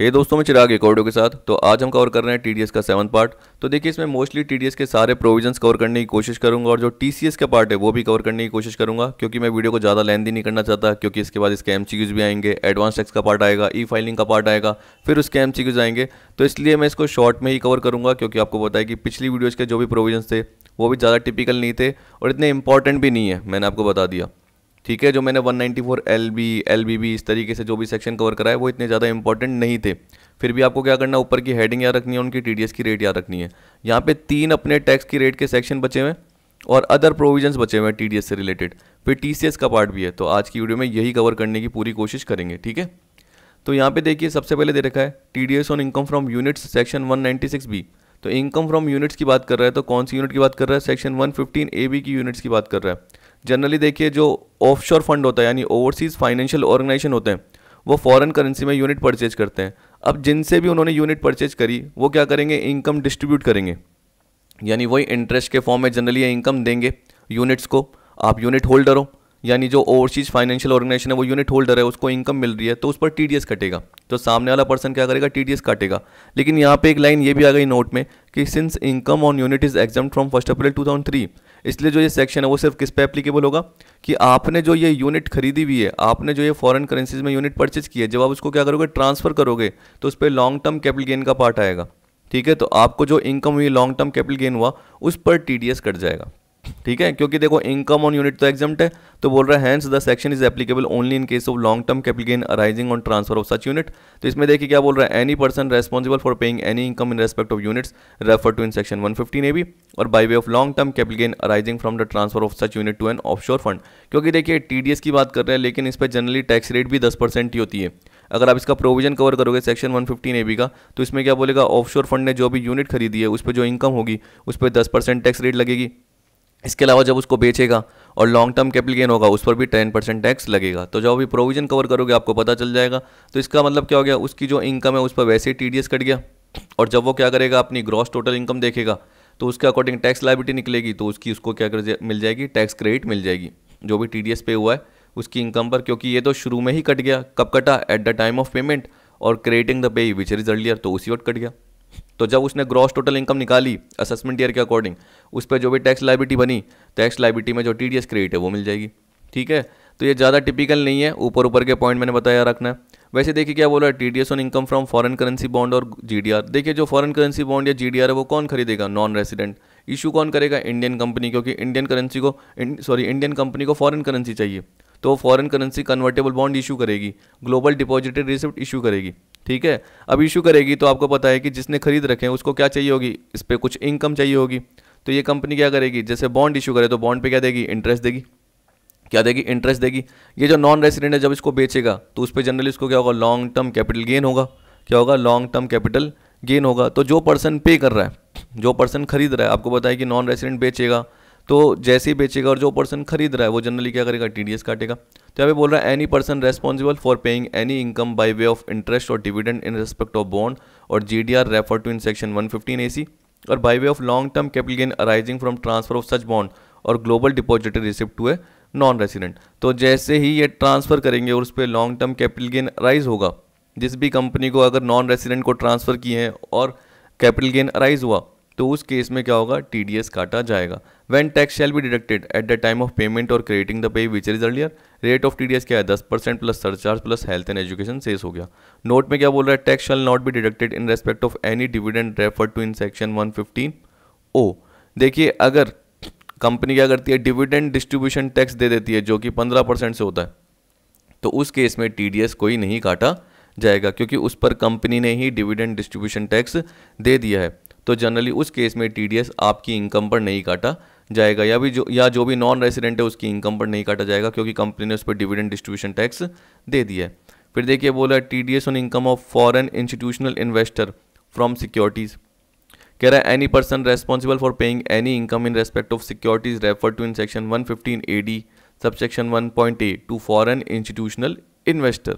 हे hey दोस्तों मैं चिराग एक ऑडियो के साथ तो आज हम कवर कर रहे हैं टीडीएस का सेवन पार्ट तो देखिए इसमें मोस्टली टीडीएस के सारे प्रोविजंस कवर करने की कोशिश करूंगा और जो टीसीएस का पार्ट है वो भी कवर करने की कोशिश करूंगा क्योंकि मैं वीडियो को ज़्यादा लेंदी नहीं करना चाहता क्योंकि इसके बाद इसके एम भी आएंगे एडवांस टैक्स का पार्ट आएगा ई फाइलिंग का पार्ट आएगा फिर उसके एम आएंगे तो इसलिए मैं इसको शॉर्ट में ही कवर करूँगा क्योंकि आपको बताया कि पिछली वीडियोज़ के जो भी प्रोविजन थे वो भी ज़्यादा टिपिकल नहीं थे और इतने इंपॉर्टेंट भी नहीं है मैंने आपको बता दिया ठीक है जो मैंने 194 ninety four L B L B B इस तरीके से जो भी सेक्शन कवर कराए वो इतने ज़्यादा इंपॉर्टेंट नहीं थे फिर भी आपको क्या करना ऊपर की हेडिंग याद रखनी है उनकी टी की रेट याद रखनी है यहाँ पे तीन अपने टैक्स की रेट के सेक्शन बचे हुए और अदर प्रोविजंस बचे हुए हैं टी से रिलेटेड फिर टी का पार्ट भी है तो आज की वीडियो में यही कवर करने की पूरी कोशिश करेंगे ठीक है तो यहाँ पे देखिए सबसे पहले दे रखा है T on income from units section 196 B तो इनकम फ्रॉम यूनिट्स की बात कर रहा है तो कौन सी यूनिट की बात कर रहा है सेक्शन 115 ए बी की यूनिट्स की बात कर रहा है जनरली देखिए जो ऑफशोर फंड होता है यानी ओवरसीज़ फाइनेंशियल ऑर्गेनाइजेशन होते हैं वो फॉरेन करेंसी में यूनिट परचेज करते हैं अब जिनसे भी उन्होंने यूनिट परचेज करी वो क्या करेंगे इनकम डिस्ट्रीब्यूट करेंगे यानी वही इंटरेस्ट के फॉर्म में जनरली इनकम देंगे यूनिट्स को आप यूनिट होल्डर हो यानी जो ओवरसीज फाइनेंशियल ऑर्गेनाइजेशन है वो यूनिट होल्डर है उसको इनकम मिल रही है तो उस पर टी कटेगा तो सामने वाला पर्सन क्या करेगा टी काटेगा लेकिन यहाँ पे एक लाइन ये भी आ गई नोट में कि since income on unit is exempt from first April three इसलिए जो ये सेक्शन है वो सिर्फ किस पे एप्लीकेबल होगा कि आपने जो ये यूनिट खरीदी हुई है आपने जो ये फॉरेन करेंसीज में यूनिट परचेज की है जब आप उसको क्या करोगे ट्रांसफ़र करोगे तो उस पर लॉन्ग टर्म कैपिटल गेन का पार्ट आएगा ठीक है तो आपको जो इनकम हुई लॉन्ग टर्म कैपिटल गेन हुआ उस पर टी कट जाएगा ठीक है क्योंकि देखो इनकम ऑन यूनिट तो एग्जाम्प्ट है तो बोल रहा है the section is applicable only in case of long term capital gain arising on transfer of such unit तो इसमें देखिए क्या बोल रहा है any person responsible for paying any income in respect of units refer to in section one fifteen A B और by way of long term capital gain arising from the transfer of such unit to N of fund क्योंकि देखिए T की बात कर रहे हैं लेकिन इस पर जनरली टैक्स रेट भी दस परसेंट ही होती है अगर आप इसका प्रोविजन कवर करोगे सेक्शन वन ए बी का तो इसमें क्या बोलेगा ऑफ फंड ने जो भी यूनिट खरीदी है उस पर जो इनकम होगी उस पर दस परसेंट टैक्स रेट लगेगी इसके अलावा जब उसको बेचेगा और लॉन्ग टर्म कैपिटल गेन होगा उस पर भी टेन परसेंट टैक्स लगेगा तो जब भी प्रोविजन कवर करोगे आपको पता चल जाएगा तो इसका मतलब क्या हो गया उसकी जो इनकम है उस पर वैसे ही टी कट गया और जब वो क्या करेगा अपनी ग्रॉस टोटल इनकम देखेगा तो उसके अकॉर्डिंग टैक्स लाइबिलिटी निकलेगी तो उसकी उसको क्या कर मिल जाएगी टैक्स क्रेडिट मिल जाएगी जो भी टी पे हुआ है उसकी इनकम पर क्योंकि ये तो शुरू में ही कट गया कब कटा at the time of payment और creating the pay which result तो उसी वक्त कट गया तो जब उसने ग्रॉस टोटल इनकम निकाली असेसमेंट ईयर के अकॉर्डिंग उस पर जो भी टैक्स लाइबिलिटी बनी टैक्स लाइबिलिटी में जो टी क्रेडिट है वो मिल जाएगी ठीक है तो ये ज़्यादा टिपिकल नहीं है ऊपर ऊपर के पॉइंट मैंने बताया रखना है वैसे देखिए क्या बोला T D S on income from foreign currency bond और जी डी आर देखिए जो फॉरेन करेंसी बॉन्ड या जी डी आर है वो कौन खरीदेगा नॉन रेसिडेंट इशू कौन करेगा इंडियन कंपनी क्योंकि इंडियन करेंसी को सॉरी इंडियन कंपनी को फॉरेन करेंसी चाहिए तो foreign currency convertible bond issue करेगी ग्लोबल डिपॉजिटेड रिसिप्ट इशू करेगी ठीक है अब इशू करेगी तो आपको पता है कि जिसने खरीद रखे हैं उसको क्या चाहिए होगी इस पर कुछ इनकम चाहिए होगी तो ये कंपनी क्या करेगी जैसे बॉन्ड इशू करे तो बॉन्ड पे क्या देगी इंटरेस्ट देगी क्या देगी इंटरेस्ट देगी ये जो नॉन रेसिडेंट है जब इसको बेचेगा तो उस पर जनरली इसको क्या होगा लॉन्ग टर्म कैपिटल गेन होगा क्या होगा लॉन्ग टर्म कैपिटल गेन होगा तो जो पर्सन पे कर रहा है जो पर्सन खरीद रहा है आपको बताया कि नॉन रेसिडेंट बेचेगा तो जैसे ही बेचेगा और जो पर्सन खरीद रहा है वो जनरली क्या करेगा टी काटेगा तो यहाँ पे बोल रहा है any person responsible for paying any income by way of interest और dividend in respect of bond और G D R refer to in section one fifteen और by way of long term capital gain arising from transfer of such bond और global depository receipt to a non resident तो जैसे ही ये transfer करेंगे और उस पर long term capital gain arise होगा जिस भी कंपनी को अगर नॉन रेसिडेंट को ट्रांसफ़र किए हैं और कैपिटल गेन अराइज़ हुआ तो उस केस में क्या होगा टी काटा जाएगा when tax shall be deducted at the time of payment और creating the pay which is earlier rate of T क्या है दस percent plus surcharge plus health and education cess हो गया नोट में क्या बोल रहा है tax shall not be deducted in respect of any dividend refer to in section one fifteen O देखिए अगर कंपनी क्या करती है डिविडेंड डिस्ट्रीब्यूशन टैक्स दे देती है जो कि पंद्रह परसेंट से होता है तो उस केस में टी कोई नहीं काटा जाएगा क्योंकि उस पर कंपनी ने ही डिविडेंड डिस्ट्रीब्यूशन टैक्स दे दिया है तो जनरली उस केस में टी आपकी इनकम पर नहीं काटा जाएगा या भी जो या जो भी नॉन रेसिडेंट है उसकी इनकम पर नहीं काटा जाएगा क्योंकि कंपनी ने उस पर डिविडेंड डिस्ट्रीब्यूशन टैक्स दे दिया है फिर देखिए बोला T D S on income of foreign institutional investor from securities कह रहा है any person responsible for paying any income in respect of securities refer to in section one fifteen A D sub section A to foreign institutional investor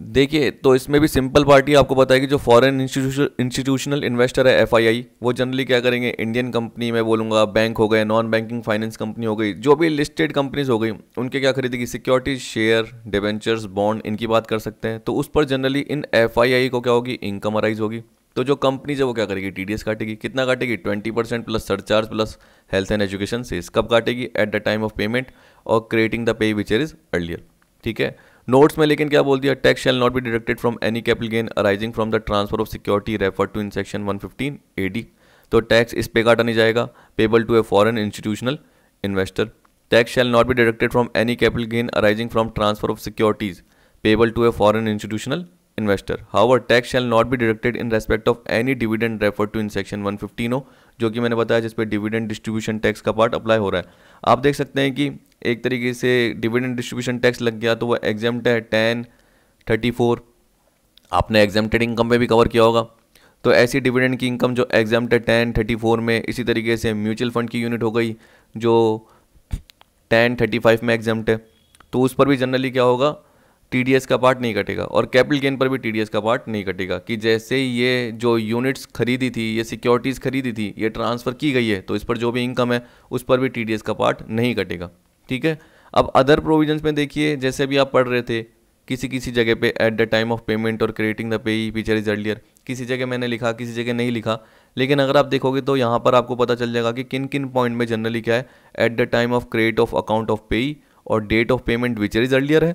देखिए तो इसमें भी simple party आपको बताएगी जो फॉरेन इंस्टीट्यूशनल इन्वेस्टर है FII वो generally क्या करेंगे इंडियन कंपनी मैं बोलूँगा बैंक हो गए नॉन बैंकिंग फाइनेंस कंपनी हो गई जो भी लिस्टेड कंपनीज हो गई उनके क्या खरीदेगी सिक्योरिटीज शेयर डिवेंचर्स बॉन्ड इनकी बात कर सकते हैं तो उस पर जनरली इन एफ को क्या होगी इनकम अराइज होगी तो जो कंपनीज है वो क्या करेगी टी काटेगी कितना काटेगी twenty percent plus surcharge plus health and education cess कब काटेगी at the time of payment और creating the pay whichever is earlier ठीक है नोट्स में लेकिन क्या बोल दिया tax shall not be deducted from any capital gain arising from the transfer of security refer to in section one fifteen D तो tax इस पे काटा नहीं जाएगा payable to a foreign institutional investor tax shall not be deducted from any capital gain arising from transfer of securities payable to a foreign institutional investor how tax shall not be deducted in respect of any dividend refer to in section one fifteen O जो कि मैंने बताया जिस पर dividend distribution tax का part apply हो रहा है आप देख सकते हैं कि एक तरीके से डिविडेंड डिस्ट्रीब्यूशन टैक्स लग गया तो वह एग्जाम्ट है टेन थर्टी फोर आपने एग्जाम्टेड इनकम में भी कवर किया होगा तो ऐसी डिविडेंड की इनकम जो है टेन थर्टी फोर में इसी तरीके से म्यूचुअल फंड की यूनिट हो गई जो टेन थर्टी फाइव में एग्जाम्ट है तो उस पर भी जनरली क्या होगा टी का पार्ट नहीं कटेगा और कैपिटल गेन पर भी टी का पार्ट नहीं कटेगा कि जैसे ये जो यूनिट्स खरीदी थी ये सिक्योरिटीज़ खरीदी थी ये ट्रांसफ़र की गई है तो इस पर जो भी इनकम है उस पर भी टी का पार्ट नहीं कटेगा ठीक है अब अदर प्रोविजंस में देखिए जैसे भी आप पढ़ रहे थे किसी किसी जगह पे at the time of payment और creating the pay feature is earlier किसी जगह मैंने लिखा किसी जगह नहीं लिखा लेकिन अगर आप देखोगे तो यहाँ पर आपको पता चल जाएगा कि किन किन पॉइंट में जनरली क्या है at the time of create of account of pay और date of payment whichever is earlier है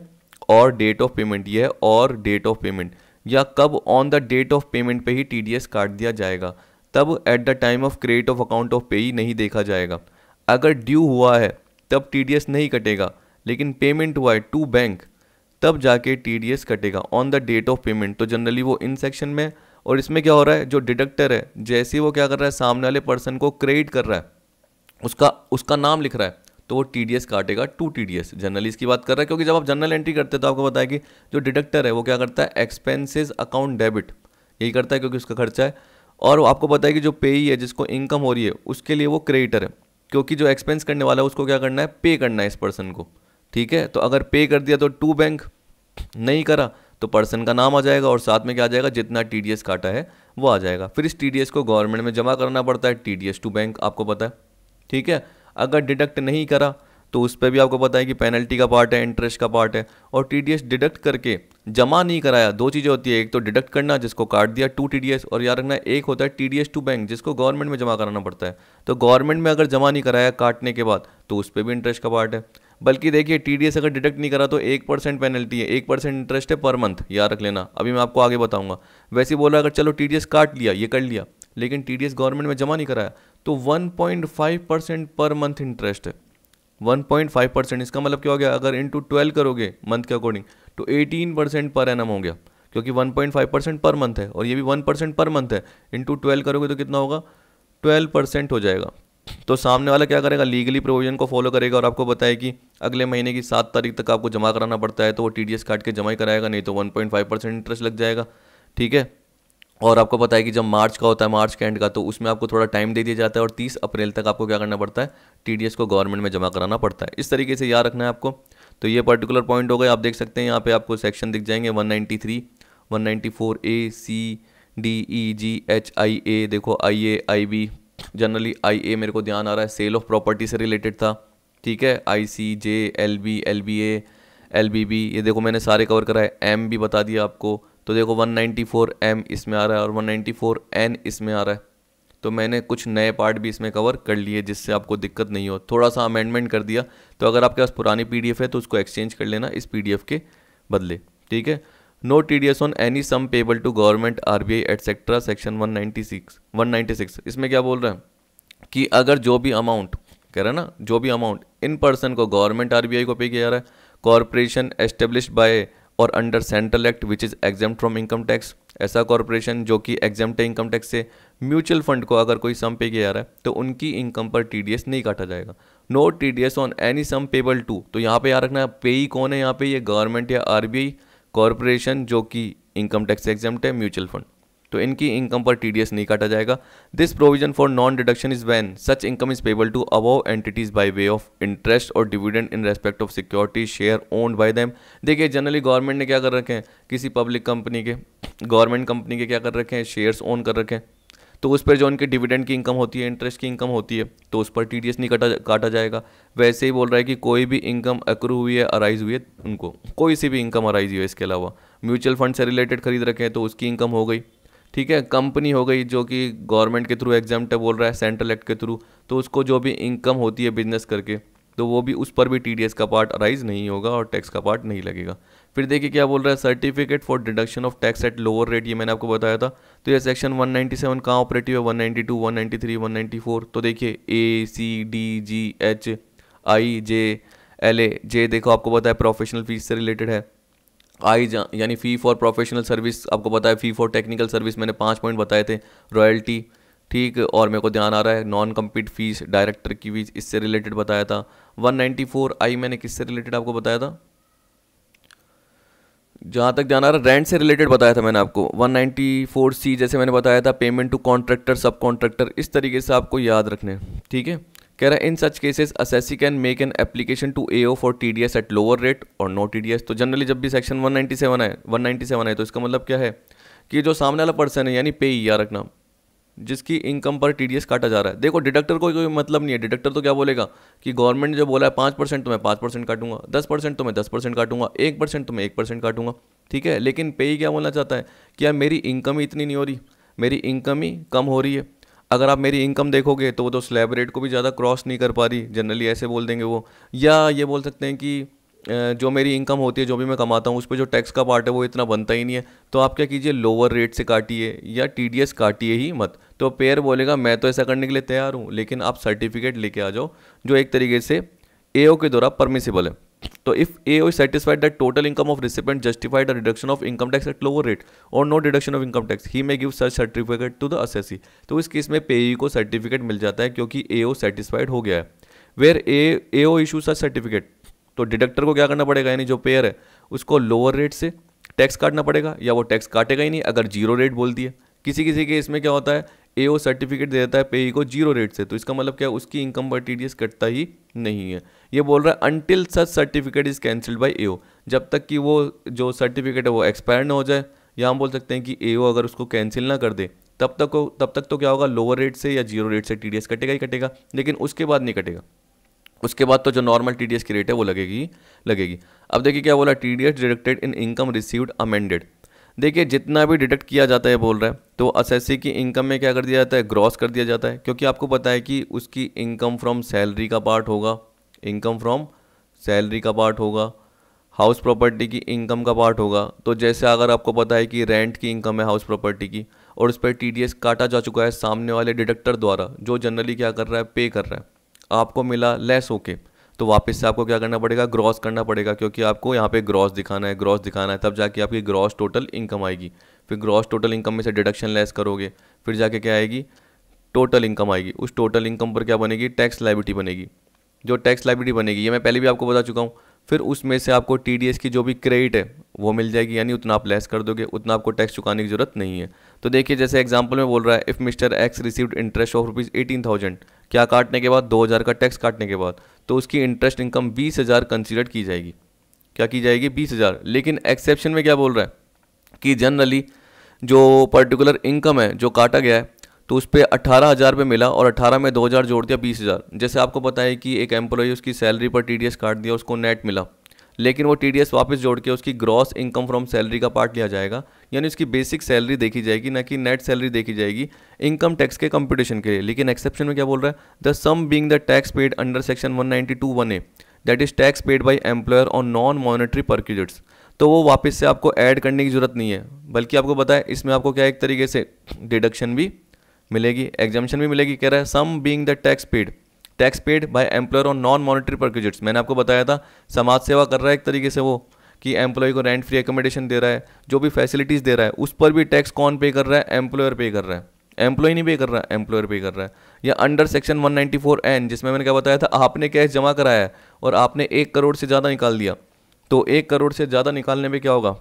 और डेट ऑफ पेमेंट ये है और डेट ऑफ पेमेंट या कब on the date of payment पे ही टी काट दिया जाएगा तब at the time of credit of account of pay ही नहीं देखा जाएगा अगर ड्यू हुआ है तब टी नहीं कटेगा लेकिन पेमेंट हुआ है टू बैंक तब जाके टी कटेगा on the date of payment तो जनरली वो इन सेक्शन में और इसमें क्या हो रहा है जो डिडक्टर है जैसे वो क्या कर रहा है सामने वाले पर्सन को क्रेडिट कर रहा है उसका उसका नाम लिख रहा है तो वो टी काटेगा टू टी डी जनरली इसकी बात कर रहा है क्योंकि जब आप जनरल एंट्री करते हैं तो आपको बताया कि जो डिडक्टर है वो क्या करता है एक्सपेंसेस अकाउंट डेबिट यही करता है क्योंकि उसका खर्चा है और आपको पता है कि जो पे ही है जिसको इनकम हो रही है उसके लिए वो क्रेडिटर है क्योंकि जो एक्सपेंस करने वाला है उसको क्या करना है पे करना है इस पर्सन को ठीक है तो अगर पे कर दिया तो टू बैंक नहीं करा तो पर्सन का नाम आ जाएगा और साथ में क्या आ जाएगा जितना टी डी एस काटा है वो आ जाएगा फिर इस टी डी एस को गवर्नमेंट में जमा करना पड़ता है T D S to bank आपको पता है ठीक है अगर डिडक्ट नहीं करा तो उस पर भी आपको पता है कि पेनल्टी का पार्ट है इंटरेस्ट का पार्ट है और टी डिडक्ट करके जमा नहीं कराया दो चीज़ें होती है एक तो डिडक्ट करना जिसको काट दिया टू टी और याद रखना एक होता है टी डी टू बैंक जिसको गवर्नमेंट में जमा कराना पड़ता है तो गवर्नमेंट में अगर जमा नहीं कराया काटने के बाद तो उस पर भी इंटरेस्ट का पार्ट है बल्कि देखिए टी अगर डिडक्ट नहीं करा तो एक परसेंट पेनल्टी है एक परसेंट इंटरेस्ट है पर मंथ याद रख लेना अभी मैं आपको आगे बताऊंगा वैसे बोला अगर चलो टी काट लिया ये कर लिया लेकिन टी गवर्नमेंट में जमा नहीं कराया तो 1.5 परसेंट पर मंथ इंटरेस्ट है 1.5 परसेंट इसका मतलब क्या हो गया अगर इंटू ट्वेल्व करोगे मंथ के अकॉर्डिंग तो 18 परसेंट पर एनम हो गया क्योंकि 1.5 परसेंट पर मंथ है और ये भी 1 परसेंट पर मंथ है इंटू ट्वेल्व करोगे तो कितना होगा 12 परसेंट हो जाएगा तो सामने वाला क्या करेगा लीगली प्रोविजन को फॉलो करेगा और आपको बताए कि अगले महीने की सात तारीख तक आपको जमा कराना पड़ता है तो वो टी काट के जमा ही कराएगा नहीं तो वन परसेंट इंटरेस्ट लग जाएगा ठीक है और आपको पता है कि जब मार्च का होता है मार्च के एंड का तो उसमें आपको थोड़ा टाइम दे दिया जाता है और 30 अप्रैल तक आपको क्या करना पड़ता है टीडीएस को गवर्नमेंट में जमा कराना पड़ता है इस तरीके से याद रखना है आपको तो ये पर्टिकुलर पॉइंट हो गए आप देख सकते हैं यहाँ पे आपको सेक्शन दिख जाएंगे 193, 194 ए सी डी ई जी एच आई ए देखो आई ए आई बी जनरली आई ए मेरे को ध्यान आ रहा है सेल ऑफ प्रॉपर्टी से रिलेटेड था ठीक है I C J L B L B A L B B ये देखो मैंने सारे कवर कराए एम भी बता दिया आपको तो देखो 194m इसमें आ रहा है और 194n इसमें आ रहा है तो मैंने कुछ नए पार्ट भी इसमें कवर कर लिए जिससे आपको दिक्कत नहीं हो थोड़ा सा अमेंडमेंट कर दिया तो अगर आपके पास पुरानी पी है तो उसको एक्सचेंज कर लेना इस पी के बदले ठीक है no T D S on any sum payable to government R B I etcetera section one ninety six one ninety six इसमें क्या बोल रहे हैं कि अगर जो भी अमाउंट कह रहे हैं ना जो भी अमाउंट इन पर्सन को गवर्नमेंट आर बी आई को पे किया जा रहा है कॉरपोरेशन एस्टेब्लिश बाय और under central act which is exempt from income tax ऐसा कॉरपोरेशन जो कि एग्जाम है इनकम टैक्स से म्यूचुअल फंड को अगर कोई सम पे किया जा रहा है तो उनकी इनकम पर टीडीएस नहीं काटा जाएगा no T D S on any sum payable to तो यहाँ पे याद रखना पे ही कौन है यहाँ पे ये गवर्नमेंट या आरबीआई कॉरपोरेशन जो कि इनकम टैक्स एग्जाम है म्यूचुअल फंड तो इनकी इनकम पर टी नहीं काटा जाएगा this provision for non deduction is when such income is payable to above entities by way of interest और dividend in respect of security share owned by them देखिए generally government ने क्या कर रखे हैं किसी पब्लिक कंपनी के government company के क्या कर रखे हैं शेयर्स ओन कर रखे हैं तो उस पर जो उनके डिविडेंड की इनकम होती है इंटरेस्ट की इनकम होती है तो उस पर टीडीएस नहीं काटा काटा जाएगा वैसे ही बोल रहा है कि कोई भी इनकम अक्रू हुई है अराइज हुई है उनको कोई सी भी इनकम अराइज हुई है इसके अलावा म्यूचुअल फंड से रिलेटेड खरीद रखे हैं तो उसकी इनकम हो गई ठीक है कंपनी हो गई जो कि गवर्नमेंट के थ्रू एग्जाम बोल रहा है सेंट्रल एक्ट के थ्रू तो उसको जो भी इनकम होती है बिजनेस करके तो वो भी उस पर भी टी का पार्ट अराइज नहीं होगा और टैक्स का पार्ट नहीं लगेगा फिर देखिए क्या बोल रहा है certificate for deduction of tax at lower rate ये मैंने आपको बताया था तो ये सेक्शन 197 कहाँ ऑपरेटिव है 192, 193, 194 तो देखिए A C D G H I J L A J देखो आपको पता है प्रोफेशनल फीस से रिलेटेड है आई यानी फ़ी फॉर प्रोफेशनल सर्विस आपको पता है फ़ी फॉर टेक्निकल सर्विस मैंने पाँच पॉइंट बताए थे रॉयल्टी ठीक और मेरे को ध्यान आ रहा है नॉन कम्पीट फीस डायरेक्टर की फीस इससे रिलेटेड बताया था 194 आई मैंने किससे रिलेटेड आपको बताया था जहाँ तक ध्यान आ रहा है रेंट से रिलेटेड बताया था मैंने आपको 194 सी जैसे मैंने बताया था payment to contractor subcontractor इस तरीके से आपको याद रखने ठीक है कह रहा है in such cases assessee can make an application to A O for T D S at lower rate और नो टी डी एस तो जनरली जब भी सेक्शन 197 है वन नाइन्टी सेवन है तो इसका मतलब क्या है कि जो सामने वाला पर्सन है यानी पे ई आर रखना जिसकी इनकम पर टी डी एस काटा जा रहा है देखो डिडक्टर को कोई मतलब नहीं है डिडक्टर तो क्या बोलेगा कि गवर्नमेंट जो बोला है पाँच परसेंट तो मैं पाँच परसेंट काटूंगा दस परसेंट तो मैं दस परसेंट काटूंगा एक परसेंट तो मैं एक परसेंट काटूंगा ठीक है लेकिन पे ही e क्या बोलना चाहता है कि यार मेरी इनकम ही इतनी नहीं हो रही मेरी इनकम ही कम हो रही है अगर आप मेरी इनकम देखोगे तो वो तो स्लैब रेट को भी ज़्यादा क्रॉस नहीं कर पा रही जनरली ऐसे बोल देंगे वो या ये बोल सकते हैं कि जो मेरी इनकम होती है जो भी मैं कमाता हूँ उस पर जो टैक्स का पार्ट है वो इतना बनता ही नहीं है तो आप क्या कीजिए लोअर रेट से काटिए या टी काटिए ही मत तो पेयर बोलेगा मैं तो ऐसा करने के लिए तैयार हूँ लेकिन आप सर्टिफिकेट लेके आ जाओ जो एक तरीके से ए के द्वारा परमिसिबल है तो if A O satisfied that total income of recipient justified the reduction of income tax at lower rate और no deduction of income tax he may give such certificate to the assessee तो इस case में ई को certificate मिल जाता है क्योंकि ए O satisfied हो गया है where A A O issue such certificate तो डिडक्टर को क्या करना पड़ेगा यानी जो पेयर है उसको लोअर रेट से टैक्स काटना पड़ेगा या वो टैक्स काटेगा ही नहीं अगर जीरो रेट बोल दिए किसी किसी केस में क्या होता है ए ओ सर्टिफिकेट दे देता है पेई को जीरो रेट से तो इसका मतलब क्या है उसकी इनकम पर टी कटता ही नहीं है ये बोल रहा है until such certificate is cancelled by A जब तक कि वो जो सर्टिफिकेट है वो एक्सपायर ना हो जाए या हम बोल सकते हैं कि ए अगर उसको कैंसिल ना कर दे तब तक तब तक तो क्या होगा लोअर रेट से या जीरो रेट से टी कटेगा ही कटेगा लेकिन उसके बाद नहीं कटेगा उसके बाद तो जो नॉर्मल टी की रेट है वो लगेगी लगेगी अब देखिए क्या बोला T deducted in income received amended देखिए जितना भी डिडक्ट किया जाता है बोल रहा है तो असेसी की इनकम में क्या कर दिया जाता है ग्रॉस कर दिया जाता है क्योंकि आपको पता है कि उसकी इनकम फ्रॉम सैलरी का पार्ट होगा इनकम फ्रॉम सैलरी का पार्ट होगा हाउस प्रॉपर्टी की इनकम का पार्ट होगा तो जैसे अगर आपको पता है कि रेंट की इनकम है हाउस प्रॉपर्टी की और उस पर टी काटा जा चुका है सामने वाले डिडक्टर द्वारा जो जनरली क्या कर रहा है पे कर रहा है आपको मिला लेस होके तो वापस से आपको क्या करना पड़ेगा ग्रॉस करना पड़ेगा क्योंकि आपको यहाँ पे ग्रॉस दिखाना है ग्रॉस दिखाना है तब जाके आपकी ग्रॉस टोटल इनकम आएगी फिर ग्रॉस टोटल इनकम में से डिडक्शन लेस करोगे फिर जाके क्या आएगी टोटल इनकम आएगी उस टोटल इनकम पर क्या बनेगी टैक्स लाइबिलिटी बनेगी जो टैक्स लाइब्रेरी बनेगी ये मैं पहले भी आपको बता चुका हूँ फिर उसमें से आपको टी की जो भी क्रेडिट है वो मिल जाएगी यानी उतना आप लेस कर दोगे उतना आपको टैक्स चुकाने की ज़रूरत नहीं है तो देखिए जैसे एग्जाम्पल में बोल रहा है if mister X received interest of rupees eighteen thousand क्या काटने के बाद दो हज़ार का टैक्स काटने के बाद तो उसकी इंटरेस्ट इनकम बीस हज़ार कंसिडर की जाएगी क्या की जाएगी बीस हज़ार लेकिन एक्सेप्शन में क्या बोल रहा है कि जनरली जो पर्टिकुलर इनकम है जो काटा गया है तो उस पर अट्ठारह हज़ार रुपये मिला और अट्ठारह में दो हज़ार जोड़ दिया बीस हज़ार जैसे आपको पता है कि एक एम्प्लॉई उसकी सैलरी पर टी काट दिया उसको नेट मिला लेकिन वो टी वापस जोड़ के उसकी ग्रॉस इनकम फ्रॉम सैलरी का पार्ट लिया जाएगा यानी उसकी बेसिक सैलरी देखी जाएगी ना कि नेट सैलरी देखी जाएगी इनकम टैक्स के कंपटीशन के लिए लेकिन एक्सेप्शन में क्या बोल रहा है the sum being the tax paid under section one ninety two one A that is tax paid by employer on non monetary perquisites तो वो वापस से आपको ऐड करने की जरूरत नहीं है बल्कि आपको बताया इसमें आपको क्या एक तरीके से डिडक्शन भी मिलेगी एग्जामेशन भी मिलेगी कह रहा है sum being the tax paid tax paid by employer on non monetary perquisites मैंने आपको बताया था समाज सेवा कर रहा है एक तरीके से वो कि एम्प्लॉय को रेंट फ्री एकोमोडेशन दे रहा है जो भी फैसिलिटीज़ दे रहा है उस पर भी टैक्स कौन पे कर रहा है एम्प्लॉयर पे कर रहा है एम्प्लॉय नहीं पे कर रहा है एम्प्लॉयर पे कर रहा है या अंडर सेक्शन 194 एन जिसमें मैंने क्या बताया था आपने कैश जमा कराया है और आपने एक करोड़ से ज़्यादा निकाल दिया तो एक करोड़ से ज़्यादा निकालने में क्या होगा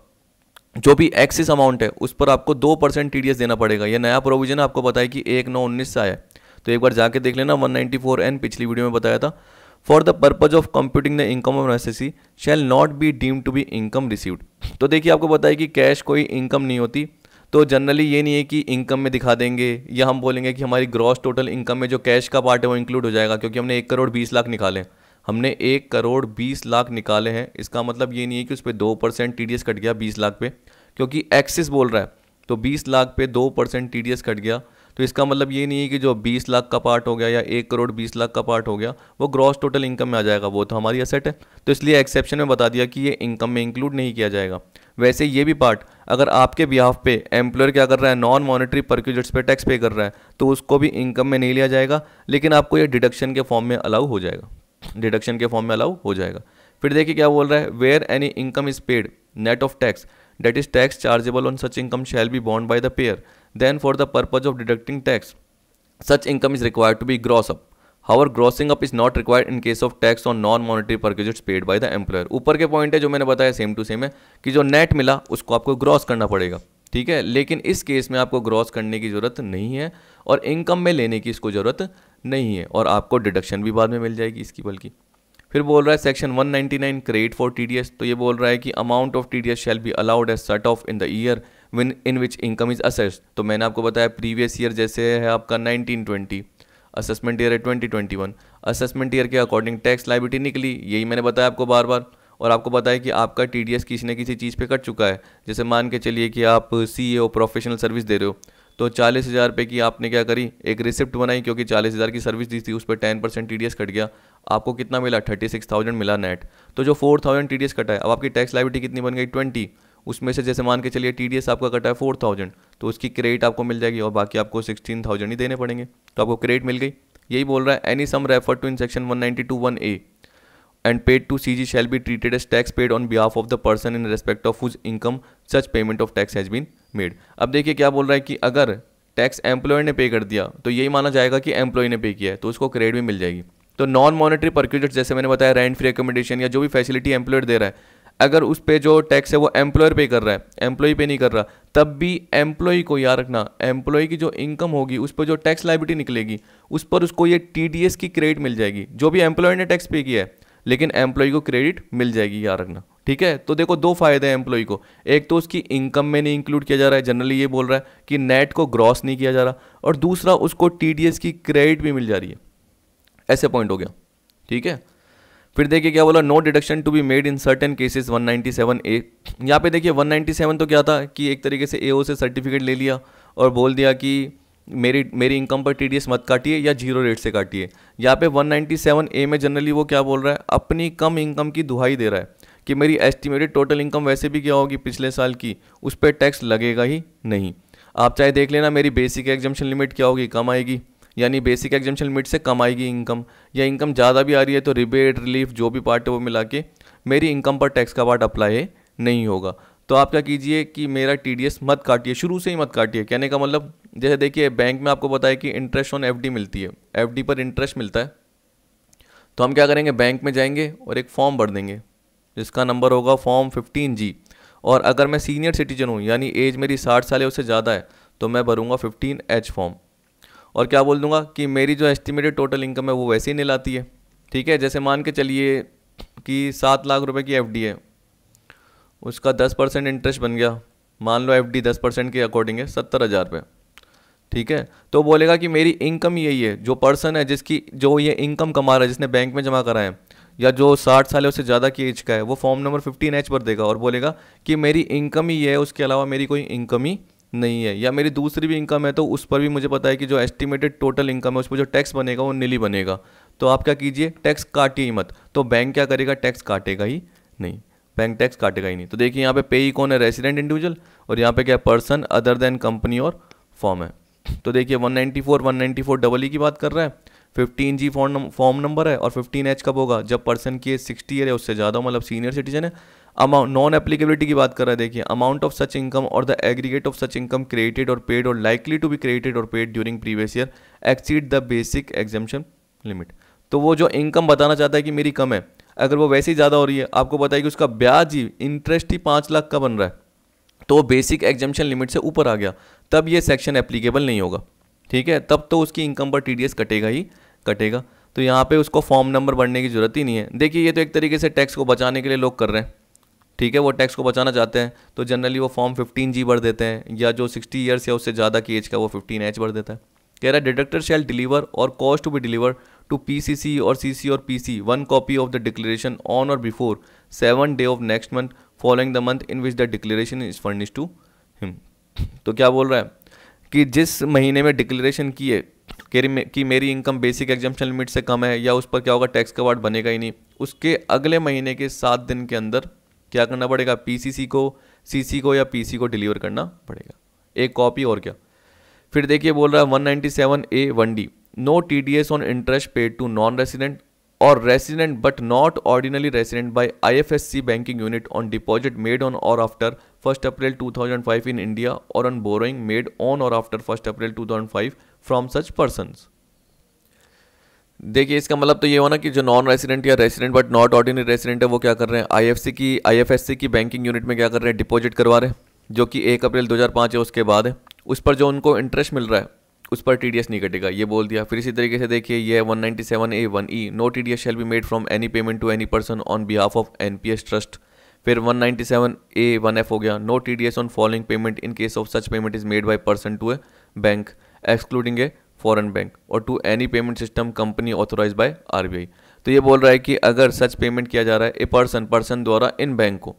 जो भी एक्सिस अमाउंट है उस पर आपको दो परसेंट टी देना पड़ेगा ये नया प्रोविजन आपको पता है कि एक नौ उन्नीस से आया तो एक बार जाके देख लेना वन नाइन्टी फोर एन पिछली वीडियो में बताया था for the purpose of computing the income of necessary shall not be deem to be income received तो देखिए आपको पता है कि कैश कोई इनकम नहीं होती तो जनरली ये नहीं है कि इनकम में दिखा देंगे या हम बोलेंगे कि हमारी ग्रॉस टोटल इनकम में जो कैश का पार्ट है वो इंक्लूड हो जाएगा क्योंकि हमने एक करोड़ बीस लाख निकाले हमने एक करोड़ बीस लाख निकाले हैं इसका मतलब ये नहीं है कि उस पर दो परसेंट टी कट गया बीस लाख पे क्योंकि एक्सिस बोल रहा है तो बीस लाख पे दो परसेंट टी कट गया तो इसका मतलब ये नहीं है कि जो बीस लाख का पार्ट हो गया या एक करोड़ बीस लाख का पार्ट हो गया वो ग्रॉस टोटल इनकम में आ जाएगा वो तो हमारी असेट है तो इसलिए एक्सेप्शन में बता दिया कि ये इनकम में इंक्लूड नहीं किया जाएगा वैसे ये भी पार्ट अगर आपके बिहाफ पे एम्प्लॉयर क्या कर रहा है नॉन मॉनिटरी परक्यूजट्स पे टैक्स पे कर रहा है तो उसको भी इनकम में नहीं लिया जाएगा लेकिन आपको ये डिडक्शन के फॉर्म में अलाउ हो जाएगा डिडक्शन के फॉर्म में अलाउ हो जाएगा फिर देखिए क्या बोल रहा है where any income is paid net of tax that is tax chargeable on such income shall be बॉन्ड by the payer then for the purpose of deducting tax such income is required to be gross up however grossing up is not required in case of tax on non monetary perks paid by the employer ऊपर के point है जो मैंने बताया same to same है कि जो net मिला उसको आपको ग्रॉस करना पड़ेगा ठीक है लेकिन इस केस में आपको ग्रॉस करने की जरूरत नहीं है और इनकम में लेने की इसको जरूरत नहीं है और आपको डिडक्शन भी बाद में मिल जाएगी इसकी बल्कि फिर बोल रहा है सेक्शन 199 क्रेडिट फॉर टीडीएस तो ये बोल रहा है कि amount of TDS shall be allowed as set off in the year win in which income is assessed तो मैंने आपको बताया प्रीवियस ईयर जैसे है आपका 1920 असेसमेंट ईयर है 2021 असेसमेंट ईयर के अकॉर्डिंग टैक्स लाइबिलिटी निकली यही मैंने बताया आपको बार बार और आपको बताया कि आपका टी किसी न किसी चीज़ पे कट चुका है जैसे मान के चलिए कि आप सी ए प्रोफेशनल सर्विस दे रहे हो तो चालीस हज़ार रुपये की आपने क्या करी एक रिसिप्ट बनाई क्योंकि चालीस हज़ार की सर्विस दी थी उस पर ten percent T D S कट गया आपको कितना मिला थर्टी सिक्स थाउजेंड मिला नेट तो जो four thousand T D S कटा है अब आपकी टैक्स लाइबिलिटी कितनी बन गई ट्वेंटी उसमें से जैसे मान के चलिए टी डी एस आपका कटा है फोर थाउजेंड तो उसकी क्रेडिट आपको मिल जाएगी और बाकी आपको सिक्सटीन थाउजेंड ही देने पड़ेंगे तो आपको क्रेडिट मिल गई यही बोल रहा है any sum refer to in section one ninety two one A paid to C G shall be treated as tax paid on behalf of the person in respect of whose income such payment of tax has been made अब देखिए क्या बोल रहा है कि अगर tax employ ने पे कर दिया तो यही माना जाएगा कि एम्प्लॉय ने पे किया है तो उसको क्रेडिट भी मिल जाएगी तो नॉन मॉनिटरी परक्यूजर्स जैसे मैंने बताया रेंट फ्री एकोमोडेशन या जो भी फैसिलिटी एम्प्लॉयर दे रहा है अगर उस पर जो टैक्स है वो एम्प्लॉयर पे कर रहा है एम्प्लॉय पे नहीं कर रहा तब भी एम्प्लॉय को याद रखना एम्प्लॉय की जो इनकम होगी उस पर जो टैक्स लाइबिलिटी निकलेगी उस पर उसको ये टी की क्रेडिट मिल जाएगी जो भी एम्प्लॉय ने टैक्स पे किया है लेकिन एम्प्लॉय को क्रेडिट मिल जाएगी याद रखना ठीक है तो देखो दो फायदे हैं एम्प्लॉय को एक तो उसकी इनकम में नहीं इंक्लूड किया जा रहा है जनरली ये बोल रहा है कि नेट को ग्रॉस नहीं किया जा रहा और दूसरा उसको टी की क्रेडिट भी मिल जा रही है ऐसे पॉइंट हो गया ठीक है फिर देखिए क्या बोला no deduction to be made in certain cases 197 A यहाँ पे देखिए 197 तो क्या था कि एक तरीके से ए से सर्टिफिकेट ले लिया और बोल दिया कि मेरी मेरी इनकम पर टीडीएस मत काटिए या जीरो रेट से काटिए यहाँ पे 197 ए में जनरली वो क्या बोल रहा है अपनी कम इनकम की दुहाई दे रहा है कि मेरी एस्टिमेटेड टोटल इनकम वैसे भी क्या होगी पिछले साल की उस पर टैक्स लगेगा ही नहीं आप चाहे देख लेना मेरी बेसिक एग्जामेशन लिमिट क्या होगी कम आएगी यानी बेसिक एग्जामेशन लिमिट से कम आएगी इनकम या इनकम ज़्यादा भी आ रही है तो रिबेट रिलीफ जो भी पार्ट है वो मिला के मेरी इनकम पर टैक्स का पार्ट अप्लाई नहीं होगा तो आप क्या कीजिए कि मेरा टी मत काटिए शुरू से ही मत काटिए कहने का मतलब जैसे देखिए बैंक में आपको बताया कि इंटरेस्ट ऑन एफ मिलती है एफ पर इंटरेस्ट मिलता है तो हम क्या करेंगे बैंक में जाएंगे और एक फॉर्म भर देंगे जिसका नंबर होगा फॉर्म फिफ्टीन जी और अगर मैं सीनियर सिटीजन हूँ यानी एज मेरी साठ साल या उससे ज़्यादा है तो मैं भरूँगा फिफ्टीन एच फॉर्म और क्या बोल दूँगा कि मेरी जो एस्टिमेटेड टोटल इनकम है वो वैसे ही नहीं लाती है ठीक है जैसे मान के चलिए कि सात लाख रुपए की एफ है उसका दस परसेंट इंटरेस्ट बन गया मान लो एफ डी दस परसेंट के अकॉर्डिंग है सत्तर हज़ार रुपये ठीक है तो बोलेगा कि मेरी इनकम यही है जो पर्सन है जिसकी जो ये इनकम कमा रहा है जिसने बैंक में जमा कराए या जो साठ साल है उससे ज़्यादा की एज का है वो फॉर्म नंबर फिफ्टीन एच पर देगा और बोलेगा कि मेरी इनकम ही है उसके अलावा मेरी कोई इनकम ही नहीं है या मेरी दूसरी भी इनकम है तो उस पर भी मुझे पता है कि जो एस्टिमेटेड टोटल इनकम है उस पर जो टैक्स बनेगा वो नीली बनेगा तो आप क्या कीजिए टैक्स काटिए ही मत तो बैंक क्या करेगा टैक्स काटेगा ही नहीं बैंक टैक्स काटेगा ही नहीं तो देखिए यहाँ पे पे ही कौन है रेसिडेंट इंडिविजुअल और यहाँ पे क्या है person other than company or firm है तो देखिए 194 194 डबल ई की बात कर रहा है 15 जी फॉर्म नंबर है और 15 एच कब होगा जब पर्सन की एज सिक्सटी ईयर है उससे ज़्यादा हो मतलब सीनियर सिटीजन है अमाउंट नॉन एप्लीकेबिलिटी की बात कर रहा है देखिए amount of such income or the aggregate of such income credited or paid or likely to be credited or paid during previous year exceed the basic exemption limit तो वो जो income बताना चाहता है कि मेरी कम है अगर वो वैसे ही ज़्यादा हो रही है आपको पता है कि उसका ब्याज ही इंटरेस्ट ही पाँच लाख का बन रहा है तो बेसिक एग्जामेशन लिमिट से ऊपर आ गया तब ये सेक्शन एप्लीकेबल नहीं होगा ठीक है तब तो उसकी इनकम पर टी कटेगा ही कटेगा तो यहाँ पे उसको फॉर्म नंबर भरने की ज़रूरत ही नहीं है देखिए ये तो एक तरीके से टैक्स को बचाने के लिए लोग कर रहे हैं ठीक है वो टैक्स को बचाना चाहते हैं तो जनरली वो फॉर्म फिफ्टीन जी भर देते हैं या जो सिक्सटी ईयर्स या उससे ज़्यादा की एज का वो फिफ्टीन एच भर देता है कह रहा है deductor shall deliver or cause to be delivered to P C C or C C or P C one copy of the declaration on or before seven day of next month following the month in which the declaration is furnish to him तो क्या बोल रहा है कि जिस महीने में declaration किए कि मेरी इनकम बेसिक एग्जामेशन लिमिट से कम है या उस पर क्या होगा टैक्स का वार्ड बनेगा ही नहीं उसके अगले महीने के सात दिन के अंदर क्या करना पड़ेगा पीसीसी को सीसी को या पीसी को डिलीवर करना पड़ेगा एक कॉपी और क्या फिर देखिए बोल रहा है seven A one D no T D S on interest paid to non resident or resident but not ordinarily resident by I F S C banking unit on deposit made on or after first April two thousand five in India or on borrowing made on or after first April two thousand five from such person देखिए इसका मतलब तो ये हो ना कि जो non resident या resident but not ordinary resident है वो क्या कर रहे हैं आईएफसी की आईएफएससी की बैंकिंग यूनिट में क्या कर रहे हैं डिपॉजिट करवा रहे हैं जो कि एक अप्रैल 2005 है उसके बाद है उस पर जो उनको इंटरेस्ट मिल रहा है उस पर टी नहीं कटेगा ये बोल दिया फिर इसी तरीके से देखिए ये one ninety seven A one E no T D S shall be made from any payment to any person on behalf of N P S trust फिर one ninety seven A one F हो गया no T D S on following payment in case of such payment is made by person to a bank excluding a foreign bank or to any payment system company authorise bye आई तो ये बोल रहा है कि अगर सच payment किया जा रहा है ए पर्सन पर्सन द्वारा इन बैंक को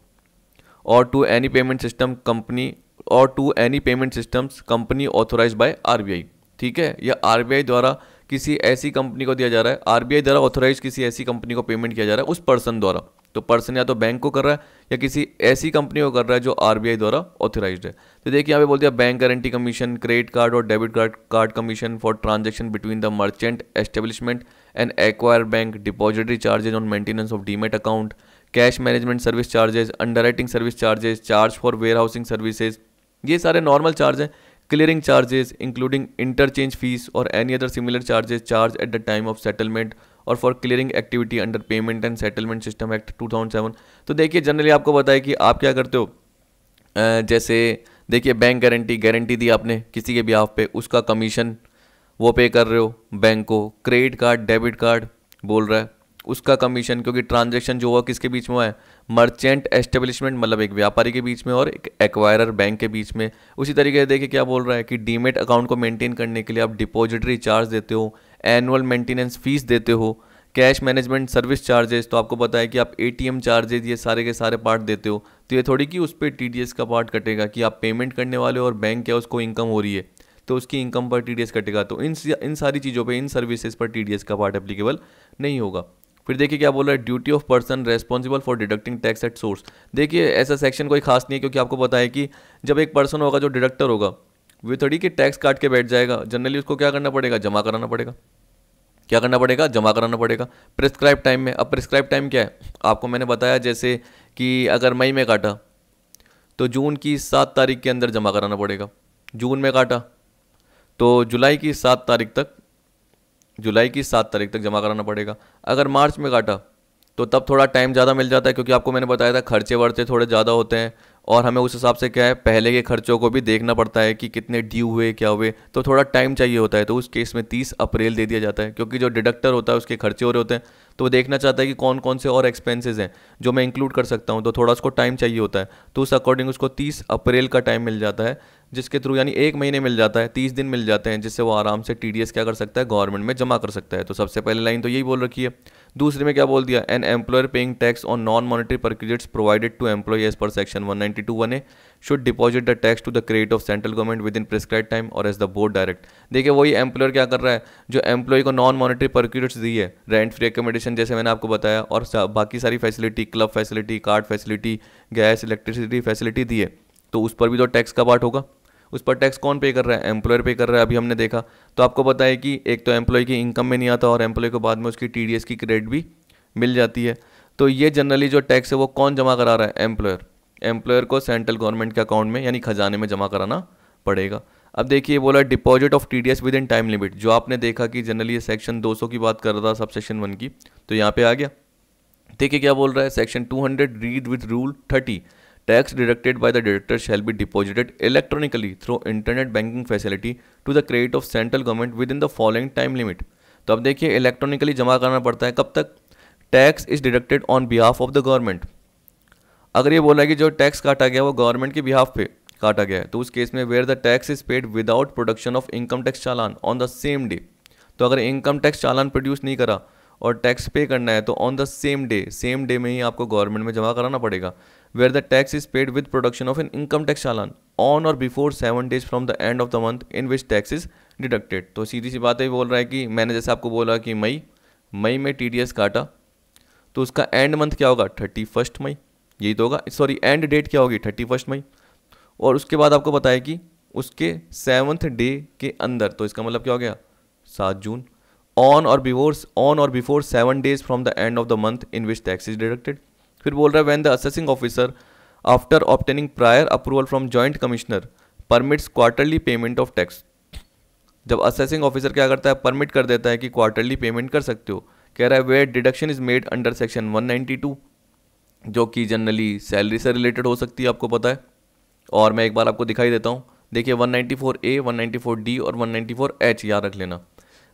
or to any payment system company or to any payment systems company authorise by RBI ठीक है या आर द्वारा किसी ऐसी कंपनी को दिया जा रहा है आर द्वारा ऑथोराइज किसी ऐसी कंपनी को पेमेंट किया जा रहा है उस पर्सन द्वारा तो पर्सन या तो बैंक को कर रहा है या किसी ऐसी कंपनी को कर रहा है जो आर द्वारा ऑथोराइज है तो देखिए यहाँ पे बोल दिया bank guarantee commission credit card or debit card card commission for transaction between the merchant establishment and acquire bank depository charges on maintenance of demat account cash management service charges under service charges charge for warehousing services ये सारे normal charge हैं clearing charges including interchange fees or any other similar charges charge at the time of settlement or for clearing activity under payment and settlement system act 2007 तो देखिए generally आपको बताया कि आप क्या करते हो जैसे देखिए बैंक गारंटी गारंटी दी आपने किसी के भी आप पे उसका कमीशन वो पे कर रहे हो बैंक को क्रेडिट कार्ड डेबिट कार्ड बोल रहा है उसका कमीशन क्योंकि ट्रांजेक्शन जो हुआ किसके बीच में हुआ है मर्चेंट एस्टेब्लिशमेंट मतलब एक व्यापारी के बीच में और एक एक्वायरर बैंक के बीच में उसी तरीके से देखिए क्या बोल रहा है कि डीमेट अकाउंट को मेंटेन करने के लिए आप डिपॉजिटरी चार्ज देते हो एनुअल मेंटेनेंस फीस देते हो कैश मैनेजमेंट सर्विस चार्जेस तो आपको पता है कि आप एम चार्जेज ये सारे के सारे पार्ट देते हो तो ये थोड़ी कि उस पर टी का पार्ट कटेगा कि आप पेमेंट करने वाले और बैंक क्या उसको इनकम हो रही है तो उसकी इनकम पर टी कटेगा तो इन इन सारी चीज़ों पर इन सर्विसेज पर टी का पार्ट एप्लीकेबल नहीं होगा फिर देखिए क्या बोल रहा है duty of person responsible for deducting tax at source देखिए ऐसा सेक्शन कोई खास नहीं है क्योंकि आपको पता है कि जब एक पर्सन होगा जो डिडक्टर होगा वे थोड़ी कि टैक्स काट के बैठ जाएगा जनरली उसको क्या करना पड़ेगा जमा कराना पड़ेगा क्या करना पड़ेगा जमा कराना पड़ेगा प्रिस्क्राइब टाइम में अब प्रिस्क्राइब टाइम क्या है आपको मैंने बताया जैसे कि अगर मई में काटा तो जून की सात तारीख के अंदर जमा कराना पड़ेगा जून में काटा तो जुलाई की सात तारीख तक जुलाई की सात तारीख तक जमा कराना पड़ेगा अगर मार्च में काटा तो तब थोड़ा टाइम ज़्यादा मिल जाता है क्योंकि आपको मैंने बताया था खर्चे वर्चे थोड़े ज़्यादा होते हैं और हमें उस हिसाब से क्या है पहले के खर्चों को भी देखना पड़ता है कि कितने ड्यू हुए क्या हुए तो थोड़ा टाइम चाहिए होता है तो उस केस में तीस अप्रैल दे दिया जाता है क्योंकि जो डिडक्टर होता है उसके खर्चे हो रहे होते हैं तो वो देखना चाहता है कि कौन कौन से और एक्सपेंसेस हैं जो मैं इंक्लूड कर सकता हूँ तो थोड़ा उसको टाइम चाहिए होता है तो उस अकॉर्डिंग उसको तीस अप्रैल का टाइम मिल जाता है जिसके थ्रू यानी एक महीने मिल जाता है तीस दिन मिल जाते हैं जिससे वो आराम से टी क्या कर सकता है गवर्नमेंट में जमा कर सकता है तो सबसे पहले लाइन तो यही बोल रखी है दूसरे में क्या बोल दिया an employer paying tax on non monetary perquisites provided to employ as per section one two one A should deposit the tax to the credit of central government within prescribe time or as the board direct देखिए वही employer क्या कर रहा है जो employ को non monetary परक्रिजिट्स दी है rent free accommodation जैसे मैंने आपको बताया और बाकी सारी facility club facility card facility gas electricity facility दी है तो उस पर भी तो टैक्स का पार्ट होगा उस पर टैक्स कौन पे कर रहा है एम्प्लॉयर पे कर रहा है अभी हमने देखा तो आपको पता है कि एक तो एम्प्लॉय की इनकम में नहीं आता और एम्प्लॉय को बाद में उसकी टी की क्रेडिट भी मिल जाती है तो ये जनरली जो टैक्स है वो कौन जमा करा रहा है एम्प्लॉयर एम्प्लॉयर को सेंट्रल गवर्नमेंट के अकाउंट में यानी खजाने में जमा कराना पड़ेगा अब देखिए बोला deposit of T D S within time limit जो आपने देखा कि जनरली ये सेक्शन 200 की बात कर रहा था सब सेक्शन वन की तो यहाँ पे आ गया देखिए क्या बोल रहा है section 200 read with rule 30 tax deducted by the deductor shall be be electronically through internet banking facility to the credit of central government within the following time limit तो अब देखिए इलेक्ट्रॉनिकली जमा करना पड़ता है कब तक tax is deducted on behalf of the government अगर ये बोला कि जो टैक्स काटा गया वो गवर्नमेंट के बिहाफ पे काटा गया है तो उस केस में where the tax is paid without production of income tax challan on the same day तो अगर इनकम टैक्स चालान प्रोड्यूस नहीं करा और टैक्स पे करना है तो on the same day same day में ही आपको गवर्नमेंट में जमा कराना पड़ेगा where the tax is paid with production of an income tax challan on or before seven days from the end of the month in which tax is deducted तो सीधी सी बात है बोल रहा है कि मैंने जैसे आपको बोला कि मई मई में टी डी एस काटा तो उसका एंड मंथ क्या होगा थर्टी फर्स्ट मई यही तो होगा सॉरी एंड डेट क्या होगी थर्टी फर्स्ट मई और उसके बाद आपको बताया कि उसके सेवन्थ डे के अंदर तो इसका मतलब क्या हो गया सात जून on or before on or before seven days from the end of the month in which tax is deducted फिर बोल रहा है when the assessing officer after obtaining prior approval from joint commissioner permits quarterly payment of tax जब assessing officer क्या करता है permit कर देता है कि क्वार्टरली पेमेंट कर सकते हो कह रहा है where deduction is made under section 192 जो कि जनरली सैलरी से रिलेटेड हो सकती है आपको पता है और मैं एक बार आपको दिखाई देता हूँ देखिए 194 ए 194 डी और 194 एच याद रख लेना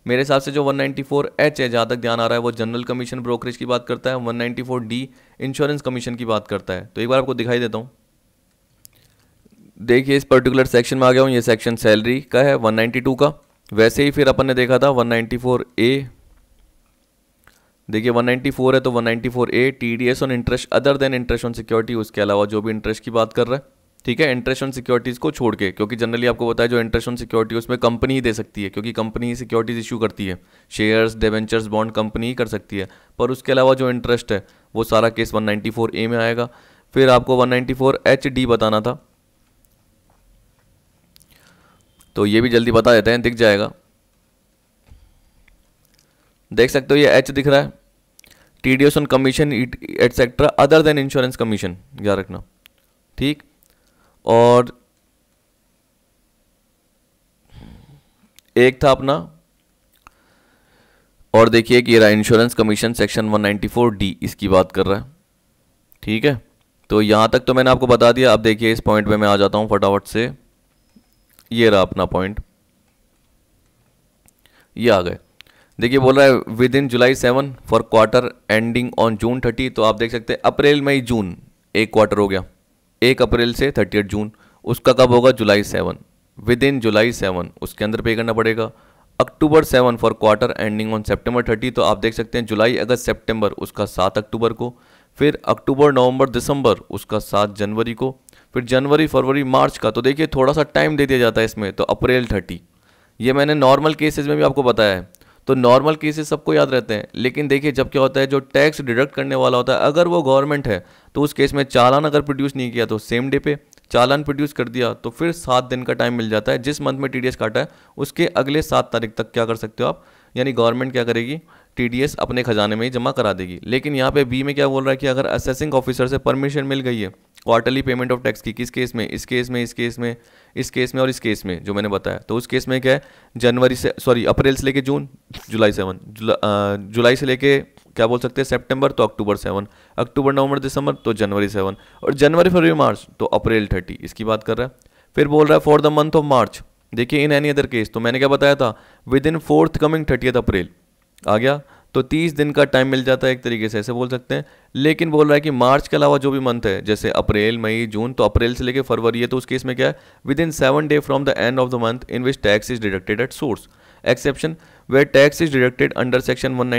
मेरे हिसाब से जो एच है जहाँ तक ध्यान आ रहा है वो जनरल कमीशन ब्रोकरेज की बात करता है डी इंश्योरेंस कमीशन की बात करता है तो एक बार आपको दिखाई देता हूँ देखिए इस पर्टिकुलर सेक्शन में आ गया हूँ ये सेक्शन सैलरी का है 192 का वैसे ही फिर अपन ने देखा था ए देखिए 194 है तो D TDS on interest other than interest on security उसके अलावा जो भी इंटरेस्ट की बात कर रहा है ठीक है इंटरेस्ट ऑन सिक्योरिटीज़ को छोड़ के क्योंकि जनरली आपको बताया जो इंटरेस्ट ऑन सिक्योरिटी उसमें कंपनी ही दे सकती है क्योंकि कंपनी ही सिक्योरिटीज़ इशू करती है शेयर्स डेवेंचर्स बॉन्ड कंपनी ही कर सकती है पर उसके अलावा जो इंटरेस्ट है वो सारा केस 194 ए में आएगा फिर आपको 194 एच डी बताना था तो ये भी जल्दी बता देते हैं दिख जाएगा देख सकते हो ये एच दिख रहा है T D S on commission et cetera other than insurance commission याद रखना ठीक और एक था अपना और देखिए कि रहा इंश्योरेंस कमीशन सेक्शन 194 डी इसकी बात कर रहा है ठीक है तो यहां तक तो मैंने आपको बता दिया अब देखिए इस पॉइंट पे मैं आ जाता हूँ फटाफट से ये रहा अपना पॉइंट ये आ गए देखिए बोल रहा है within July seven for quarter ending on June thirty तो आप देख सकते हैं अप्रैल मई जून एक क्वार्टर हो गया एक अप्रैल से थर्टी जून उसका कब होगा July seven within July seven उसके अंदर पे करना पड़ेगा October seven for quarter ending on September thirty तो आप देख सकते हैं जुलाई अगस्त सेप्टेम्बर उसका सात अक्टूबर को फिर अक्टूबर नवंबर दिसंबर उसका सात जनवरी को फिर जनवरी फरवरी मार्च का तो देखिए थोड़ा सा टाइम दे दिया जाता है इसमें तो अप्रैल थर्टी ये मैंने नॉर्मल केसेज में भी आपको बताया है तो नॉर्मल केसेस सबको याद रहते हैं लेकिन देखिए जब क्या होता है जो टैक्स डिडक्ट करने वाला होता है अगर वो गवर्नमेंट है तो उस केस में चालान अगर प्रोड्यूस नहीं किया तो सेम डे पे चालान प्रोड्यूस कर दिया तो फिर सात दिन का टाइम मिल जाता है जिस मंथ में टी काटा है उसके अगले सात तारीख तक क्या कर सकते हो आप यानी गवर्नमेंट क्या करेगी टी अपने खजाने में ही जमा करा देगी लेकिन यहाँ पे बी में क्या बोल रहा है कि अगर असेसिंग ऑफिसर से परमिशन मिल गई है क्वार्टरली पेमेंट ऑफ टैक्स की किस केस में इस केस में इस केस में इस केस में और इस केस में जो मैंने बताया तो उस केस में क्या है जनवरी से सॉरी अप्रैल से लेके जून जुलाई सेवन जुला, जुलाई से लेके क्या बोल सकते हैं सितंबर तो अक्टूबर सेवन अक्टूबर नवंबर दिसंबर तो जनवरी सेवन और जनवरी फरवरी मार्च तो अप्रैल थर्टी इसकी बात कर रहा है फिर बोल रहा है for the month of March देखिए इन एनी अदर केस तो मैंने क्या बताया था within forthcoming thirtieth April आ गया तो तीस दिन का टाइम मिल जाता है एक तरीके से ऐसे बोल सकते हैं लेकिन बोल रहा है कि मार्च के अलावा जो भी मंथ है जैसे अप्रैल मई जून तो अप्रैल से लेकर फरवरी है तो उस केस में क्या है within seven day from the end of the month in which tax is deducted at source exception way tax is deducted under section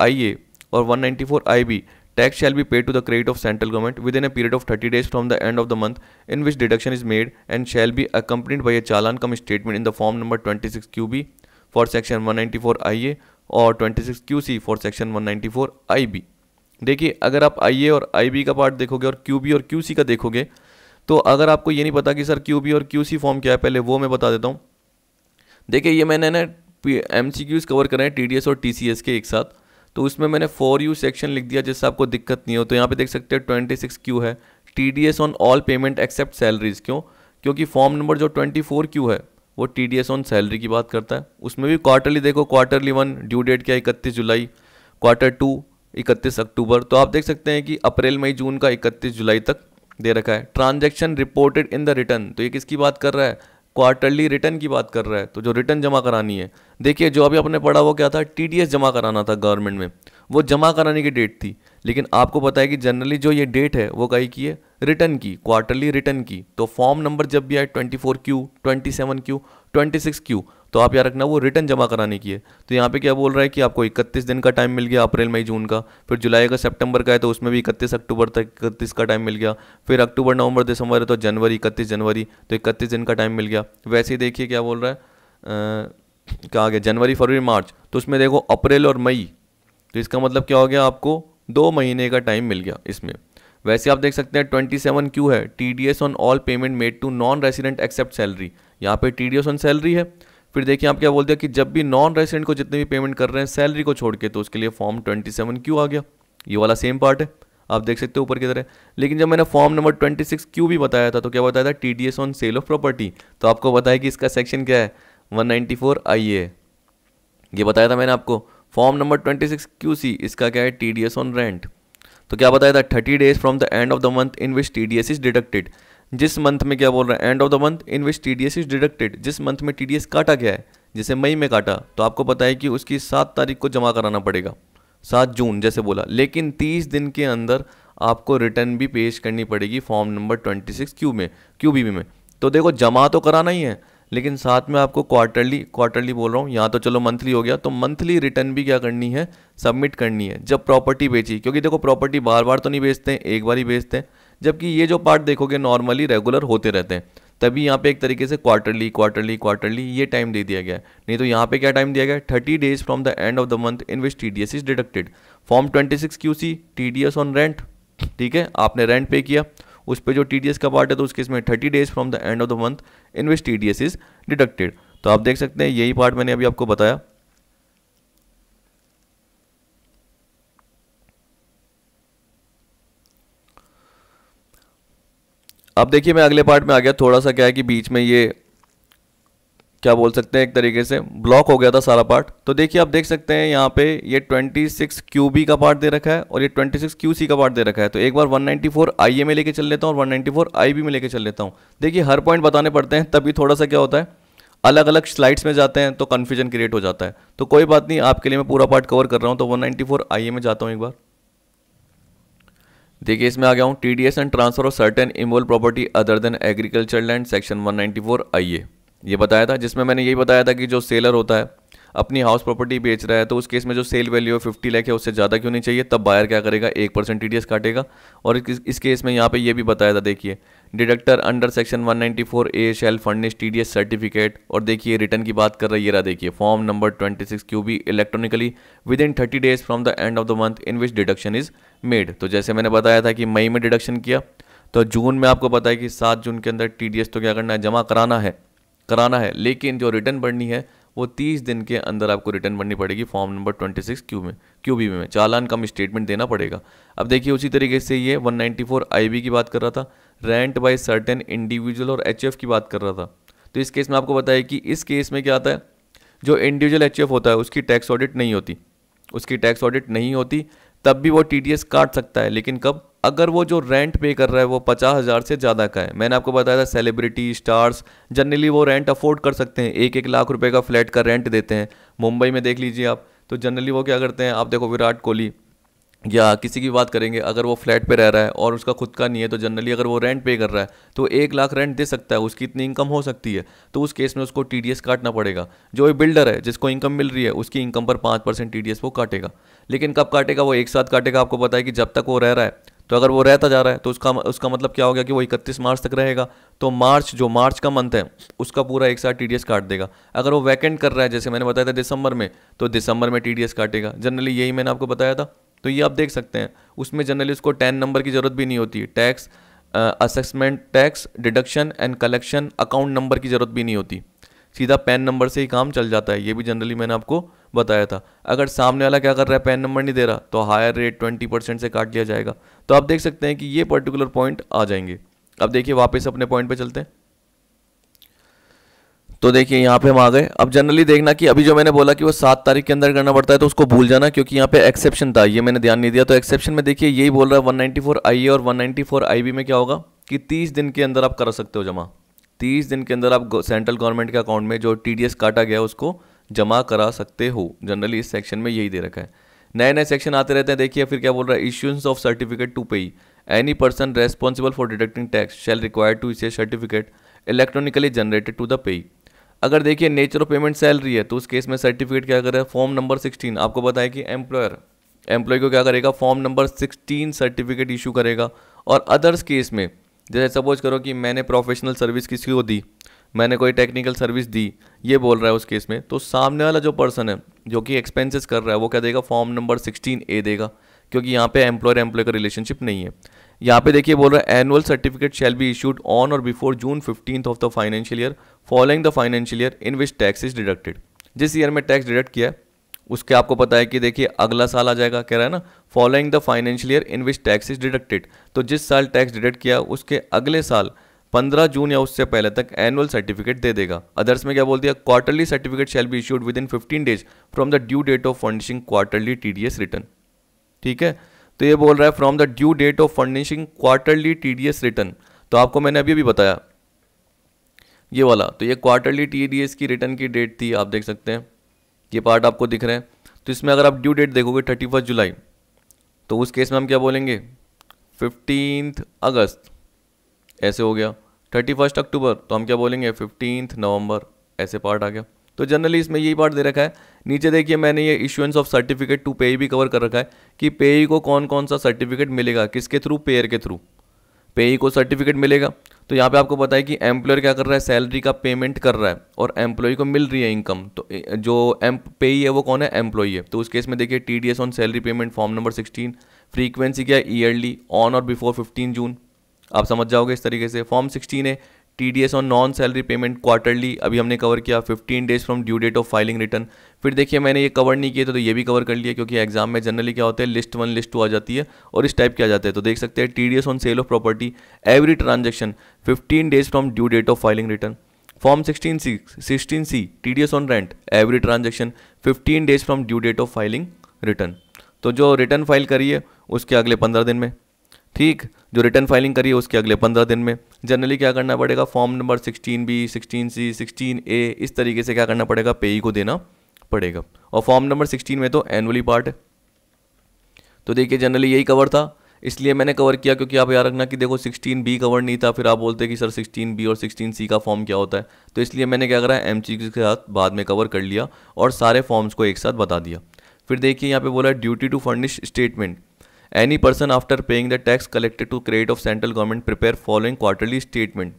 I A और one ninety tax shall be pay to the credit of central government within a period of thirty days from the end of the month in which deduction is made and shall be accompanied by a challan cum statement in the form number twenty six Q B for section one four I A or twenty six Q C for section one four I B देखिए अगर आप आई A और आई B का part देखोगे और Q B और Q C का देखोगे तो अगर आपको ये नहीं पता कि सर क्यू बी और क्यू सी फॉर्म क्या है पहले वो मैं बता देता हूँ देखिए ये मैंने ना एम सी क्यूज़ कवर कराए टी डी एस और टी सी एस के एक साथ तो उसमें मैंने फोर यू सेक्शन लिख दिया जिससे आपको दिक्कत नहीं हो तो यहाँ पे देख सकते हैं ट्वेंटी सिक्स क्यू है T D S on all payment except salaries क्यों क्योंकि फॉर्म नंबर जो ट्वेंटी फोर क्यू है वो T D S on salary की बात करता है उसमें भी क्वार्टरली देखो क्वार्टरली वन ड्यू डेट क्या इकतीस जुलाई क्वार्टर टू इकतीस अक्टूबर तो आप देख सकते हैं कि अप्रैल मई जून का इकतीस जुलाई तक दे रखा है transaction reported in the return तो ये किसकी बात कर रहा है क्वार्टरली रिटर्न की बात कर रहा है तो जो रिटर्न जमा करानी है देखिए जो अभी आपने पढ़ा वो क्या था टी जमा कराना था गवर्नमेंट में वो जमा कराने की डेट थी लेकिन आपको पता है कि जनरली जो ये डेट है वो कही की है रिटर्न की क्वार्टरली रिटर्न की तो फॉर्म नंबर जब भी आए twenty four Q twenty seven Q twenty six Q तो आप यहाँ रखना वो रिटर्न जमा कराने की है तो यहाँ पे क्या बोल रहा है कि आपको इकतीस दिन का टाइम मिल गया अप्रैल मई जून का फिर जुलाई का सितंबर का है तो उसमें भी इकतीस अक्टूबर तक इकतीस का टाइम मिल गया फिर अक्टूबर नवंबर दिसंबर है तो जनवरी इकतीस जनवरी तो इकतीस दिन का टाइम मिल गया वैसे ही देखिए क्या बोल रहा है क्या आ गया जनवरी फरवरी मार्च तो उसमें देखो अप्रैल और मई तो इसका मतलब क्या हो गया आपको दो महीने का टाइम मिल गया इसमें वैसे आप देख सकते हैं ट्वेंटी सेवन क्यू है T D S on all payment made to non resident except salary यहाँ पे T D S on salary है फिर देखिए आप क्या बोल दिया कि जब भी नॉन रेसिडेंट को जितने भी पेमेंट कर रहे हैं सैलरी को छोड़ के तो उसके लिए फॉर्म ट्वेंटी सेवन क्यू आ गया ये वाला सेम पार्ट है आप देख सकते हो ऊपर की तरह लेकिन जब मैंने form number twenty six Q भी बताया था तो क्या बताया था T D S on sale of property तो आपको बताया कि इसका सेक्शन क्या है one ninety four I A ये बताया था मैंने आपको form number twenty six Q C इसका क्या है T D S on rent तो क्या बताया था thirty days from the end of the month in which T D S is deducted जिस मंथ में क्या बोल रहे हैं end of the month in which T D S is deducted जिस मंथ में टी डी एस काटा गया है जैसे मई में काटा तो आपको पता है कि उसकी सात तारीख को जमा कराना पड़ेगा सात जून जैसे बोला लेकिन तीस दिन के अंदर आपको रिटर्न भी पेश करनी पड़ेगी form number twenty six Q में क्यू बी में तो देखो जमा तो कराना ही है लेकिन साथ में आपको क्वार्टरली क्वार्टरली बोल रहा हूँ यहाँ तो चलो मंथली हो गया तो मंथली रिटर्न भी क्या करनी है सबमिट करनी है जब प्रॉपर्टी बेची क्योंकि देखो प्रॉपर्टी बार बार तो नहीं बेचते हैं एक बार ही बेचते हैं जबकि ये जो पार्ट देखोगे नॉर्मली रेगुलर होते रहते हैं तभी यहाँ पे एक तरीके से क्वार्टरली क्वार्टरली क्वार्टरली ये टाइम दे दिया गया नहीं तो यहाँ पे क्या टाइम दिया गया thirty days from the end of the month in which T D S is deducted form twenty six Q C T D S on rent ठीक है आपने रेंट पे किया उस पर जो टी डी एस का पार्ट है तो उसके इसमें thirty days from the end of the month in which T D S is deducted तो आप देख सकते हैं यही पार्ट मैंने अभी आपको बताया अब देखिए मैं अगले पार्ट में आ गया थोड़ा सा क्या है कि बीच में ये क्या बोल सकते हैं एक तरीके से ब्लॉक हो गया था सारा पार्ट तो देखिए आप देख सकते हैं यहाँ पे ये 26 QB का पार्ट दे रखा है और ये 26 QC का पार्ट दे रखा है तो एक बार 194 IA में लेके चल लेता हूँ और 194 IB में लेके चल लेता हूँ देखिए हर पॉइंट बताने पड़ते हैं तभी थोड़ा सा क्या होता है अलग अलग स्लाइड्स में जाते हैं तो कन्फ्यूजन क्रिएट हो जाता है तो कोई बात नहीं आपके लिए मैं पूरा पार्ट कवर कर रहा हूँ तो वन नाइन्टी में जाता हूँ एक बार देखिए इसमें आ गया हूँ T D S and transfer of certain immovable property other than agriculture land section 194 आइए ये बताया था जिसमें मैंने यही बताया था कि जो सेलर होता है अपनी हाउस प्रॉपर्टी बेच रहा है तो उस केस में जो सेल वैल्यू है फिफ्टी लाख है उससे ज़्यादा क्यों नहीं चाहिए तब बायर क्या करेगा एक परसेंट टी डी एस काटेगा और इस, इस केस में यहाँ पे ये भी बताया था देखिए deductor under section 194 A shall furnish the certificate और देखिए रिटर्न की बात कर रही है देखिए form number 26 Q B electronically within thirty days from the end of the month in which deduction is made तो जैसे मैंने बताया था कि मई में डिडक्शन किया तो जून में आपको पता है कि सात जून के अंदर टी तो क्या करना है जमा कराना है कराना है लेकिन जो रिटर्न भरनी है वो तीस दिन के अंदर आपको रिटर्न भरनी पड़ेगी form number twenty six Q में क्यू बी में चालान कम स्टेटमेंट देना पड़ेगा अब देखिए उसी तरीके से ये one ninety four I B की बात कर रहा था rent by certain individual or H की बात कर रहा था तो इस केस में आपको बताया कि इस केस में क्या आता है जो इंडिविजुअल एच होता है उसकी टैक्स ऑडिट नहीं होती उसकी टैक्स ऑडिट नहीं होती तब भी वो टी काट सकता है लेकिन कब अगर वो जो रेंट पे कर रहा है वो पचास हज़ार से ज़्यादा का है मैंने आपको बताया था सेलिब्रिटी स्टार्स जनरली वो रेंट अफोर्ड कर सकते हैं एक एक लाख रुपए का फ्लैट का रेंट देते हैं मुंबई में देख लीजिए आप तो जनरली वो क्या करते हैं आप देखो विराट कोहली या किसी की बात करेंगे अगर वो फ्लैट पे रह रहा है और उसका खुद का नहीं है तो जनरली अगर वो रेंट पे कर रहा है तो एक लाख रेंट दे सकता है उसकी इतनी इनकम हो सकती है तो उस केस में उसको टी काटना पड़ेगा जो ये बिल्डर है जिसको इनकम मिल रही है उसकी इनकम पर पाँच परसेंट टी वो काटेगा लेकिन कब काटेगा वो एक साथ काटेगा आपको पता है कि जब तक वो रह रहा है तो अगर वो रहता जा रहा है तो उसका उसका मतलब क्या हो गया कि वो इकतीस मार्च तक रहेगा तो मार्च जो मार्च का मंथ है उसका पूरा एक साथ टी काट देगा अगर वो वैकेंट कर रहा है जैसे मैंने बताया था दिसंबर में तो दिसंबर में टी काटेगा जनरली यही मैंने आपको बताया था तो ये आप देख सकते हैं उसमें जर्नलिस्ट को टेन नंबर की ज़रूरत भी नहीं होती tax assessment tax deduction and collection account number की ज़रूरत भी नहीं होती सीधा पैन नंबर से ही काम चल जाता है ये भी जनरली मैंने आपको बताया था अगर सामने वाला क्या कर रहा है पैन नंबर नहीं दे रहा तो हायर रेट ट्वेंटी परसेंट से काट लिया जाएगा तो आप देख सकते हैं कि ये पर्टिकुलर पॉइंट आ जाएंगे अब देखिए वापस अपने पॉइंट पे चलते हैं तो देखिए यहाँ पे हम आ गए अब जनरली देखना कि अभी जो मैंने बोला कि वो सात तारीख के अंदर करना पड़ता है तो उसको भूल जाना क्योंकि यहाँ पे एक्सेप्शन था ये मैंने ध्यान नहीं दिया तो एक्सेप्शन में देखिए यही बोल रहा है one ninety four I A और one ninety four I B में क्या होगा कि तीस दिन के अंदर आप कर सकते हो जमा तीस दिन के अंदर आप सेंट्रल गवर्नमेंट के अकाउंट में जो टी डी एस काटा गया उसको जमा करा सकते हो जनरली इस सेक्शन में यही दे रखा है नए नए सेक्शन आते रहते हैं देखिए फिर क्या बोल रहा है issuance of certificate to pay any person responsible for deducting tax shall require to issue certificate electronically generated to the payee अगर देखिए नेचर ऑफ पेमेंट सैलरी है तो उस केस में सर्टिफिकेट क्या करे फॉर्म नंबर सिक्सटीन आपको बताया कि एम्प्लॉयर एम्प्लॉय को क्या करेगा form number sixteen certificate issue करेगा और अदर्स केस में जैसे सपोज करो कि मैंने प्रोफेशनल सर्विस किसी को दी मैंने कोई टेक्निकल सर्विस दी ये बोल रहा है उस केस में तो सामने वाला जो पर्सन है जो कि एक्सपेंसेस कर रहा है वो क्या देगा फॉर्म नंबर सिक्सटीन ए देगा क्योंकि यहाँ पे एम्प्लॉयर एम्प्लॉय का रिलेशनशिप नहीं है यहाँ पे देखिए बोल रहा है annual certificate shall be issued on or before June fifteenth of the financial year following the financial year in which tax is deducted जिस ईयर में टैक्स डिडक्ट किया है उसके आपको पता है कि देखिए अगला साल आ जाएगा कह रहा है ना following the financial year in which tax is deducted तो जिस साल टैक्स डिडक्ट किया उसके अगले साल 15 जून या उससे पहले तक एनुअल सर्टिफिकेट दे देगा अदर्स में क्या बोल दिया quarterly certificate shall be issued within fifteen days from the due date of furnishing quarterly T D return ठीक है तो ये बोल रहा है from the due date of furnishing quarterly T D S return तो आपको मैंने अभी अभी बताया ये वाला तो ये क्वार्टरली टी डी एस की रिटर्न की डेट थी आप देख सकते हैं ये पार्ट आपको दिख रहे हैं तो इसमें अगर आप ड्यू डेट देखोगे थर्टी फर्स्ट जुलाई तो उस केस में हम क्या बोलेंगे फिफ्टींथ अगस्त ऐसे हो गया थर्टी फर्स्ट अक्टूबर तो हम क्या बोलेंगे फिफ्टींथ नवंबर ऐसे पार्ट आ गया तो जनरली इसमें यही पार्ट दे रखा है नीचे देखिए मैंने ये इशुएंस ऑफ सर्टिफिकेट टू पे भी कवर कर रखा है कि पेई को कौन कौन सा सर्टिफिकेट मिलेगा किसके थ्रू पेयर के थ्रू पेई को सर्टिफिकेट मिलेगा तो यहाँ पे आपको पता है कि एम्प्लॉयर क्या कर रहा है सैलरी का पेमेंट कर रहा है और एम्प्लॉय को मिल रही है इनकम तो जो एम पेई है वो कौन है एम्प्लॉई है तो उस केस में देखिए T D S on salary payment form number sixteen frequency क्या है yearly on or before fifteen June आप समझ जाओगे इस तरीके से फॉर्म सिक्सटीन है T D S on non salary payment quarterly अभी हमने कवर किया fifteen days from due date of filing return फिर देखिए मैंने ये कवर नहीं किया तो, तो ये भी कवर कर लिया क्योंकि एग्जाम में जनरली क्या होता है लिस्ट वन लिस्ट टू आ जाती है और इस टाइप के आ जाते हैं तो देख सकते हैं T D S on sale of property every transaction fifteen days from due date of filing return form sixteen C sixteen C T D S on rent every transaction fifteen days from due date of filing return तो जो return file करिए उसके अगले पंद्रह दिन में ठीक जो रिटर्न फाइलिंग करी है उसके अगले पंद्रह दिन में जनरली क्या करना पड़ेगा form number sixteen B sixteen C sixteen A इस तरीके से क्या करना पड़ेगा पे को देना पड़ेगा और फॉर्म नंबर सिक्सटीन में तो एनुअली पार्ट है तो देखिए जनरली यही कवर था इसलिए मैंने कवर किया क्योंकि आप याद रखना कि देखो सिक्सटीन बी कवर नहीं था फिर आप बोलते कि सर सिक्सटीन बी और सिक्सटीन सी का फॉर्म क्या होता है तो इसलिए मैंने क्या करा एम सी के साथ बाद में कवर कर लिया और सारे फॉर्म्स को एक साथ बता दिया फिर देखिए यहाँ पे बोला duty to furnish statement any person after paying the tax collected to credit of central government prepare following quarterly statement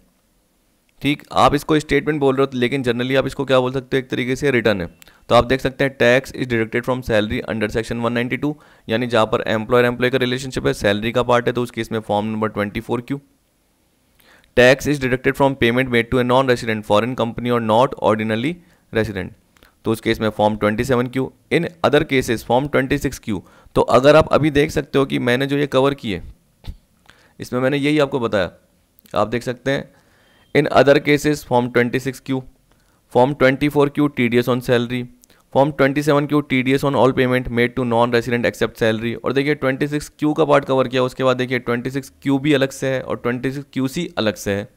ठीक आप इसको स्टेटमेंट बोल रहे हो लेकिन जनरली आप इसको क्या बोल सकते हो एक तरीके से रिटर्न है तो आप देख सकते हैं tax is deducted from salary under section 192 यानी जहाँ पर एम्प्लॉयर एम्प्लॉय का रिलेशनशिप है सैलरी का पार्ट है तो उस केस में form number 24 Q tax is deducted from payment made to a non resident foreign company और नॉट ऑर्डिनली रेसिडेंट तो उस केस में form twenty seven Q in other cases form twenty six Q तो अगर आप अभी देख सकते हो कि मैंने जो ये कवर किए इसमें मैंने यही आपको बताया आप देख सकते हैं in other cases form 26 Q form twenty four Q T on salary form 27 Q T on all payment made to non resident except salary और देखिए 26 क्यू का पार्ट कवर किया उसके बाद देखिए 26 क्यू भी अलग से है और 26 क्यू सी अलग से है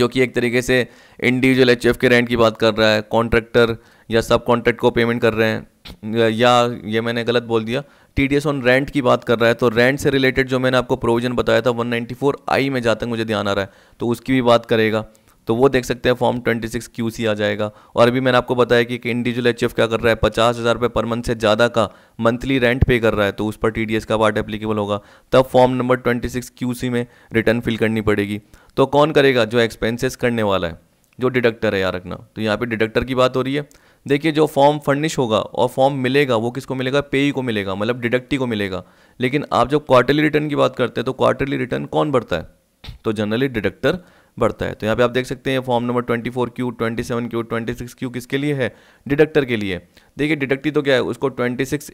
जो कि एक तरीके से इंडिविजुअल एच के रेंट की बात कर रहा है कॉन्ट्रैक्टर या सब कॉन्ट्रैक्ट को पेमेंट कर रहे हैं या ये मैंने गलत बोल दिया T D S on rent की बात कर रहा है तो रेंट से रिलेटेड जो मैंने आपको प्रोविजन बताया था 194 आई में जहाँ तक मुझे ध्यान आ रहा है तो उसकी भी बात करेगा तो वो देख सकते हैं form twenty six Q C आ जाएगा और अभी मैंने आपको बताया कि, इंडिविजुअल एच क्या कर रहा है पचास हज़ार रुपये पर मंथ से ज़्यादा का मंथली रेंट पे कर रहा है तो उस पर टी डी एस का पार्ट एप्लीकेबल होगा तब form number twenty six Q C में रिटर्न फिल करनी पड़ेगी तो कौन करेगा जो एक्सपेंसेस करने वाला है जो डिडक्टर है यहाँ रखना तो यहाँ पर डिडक्टर की बात हो रही है देखिए जो फॉर्म फर्निश होगा और फॉर्म मिलेगा वो किसको मिलेगा पेई को मिलेगा मतलब डिडक्टी को मिलेगा लेकिन आप जब क्वार्टरली रिटर्न की बात करते हैं तो क्वार्टरली रिटर्न कौन बढ़ता है तो जनरली डिडक्टर बढ़ता है तो यहाँ पे आप देख सकते हैं form number four Q seven Q six Q किसके लिए है डिडक्टर के लिए देखिए डिडक्टी तो क्या है उसको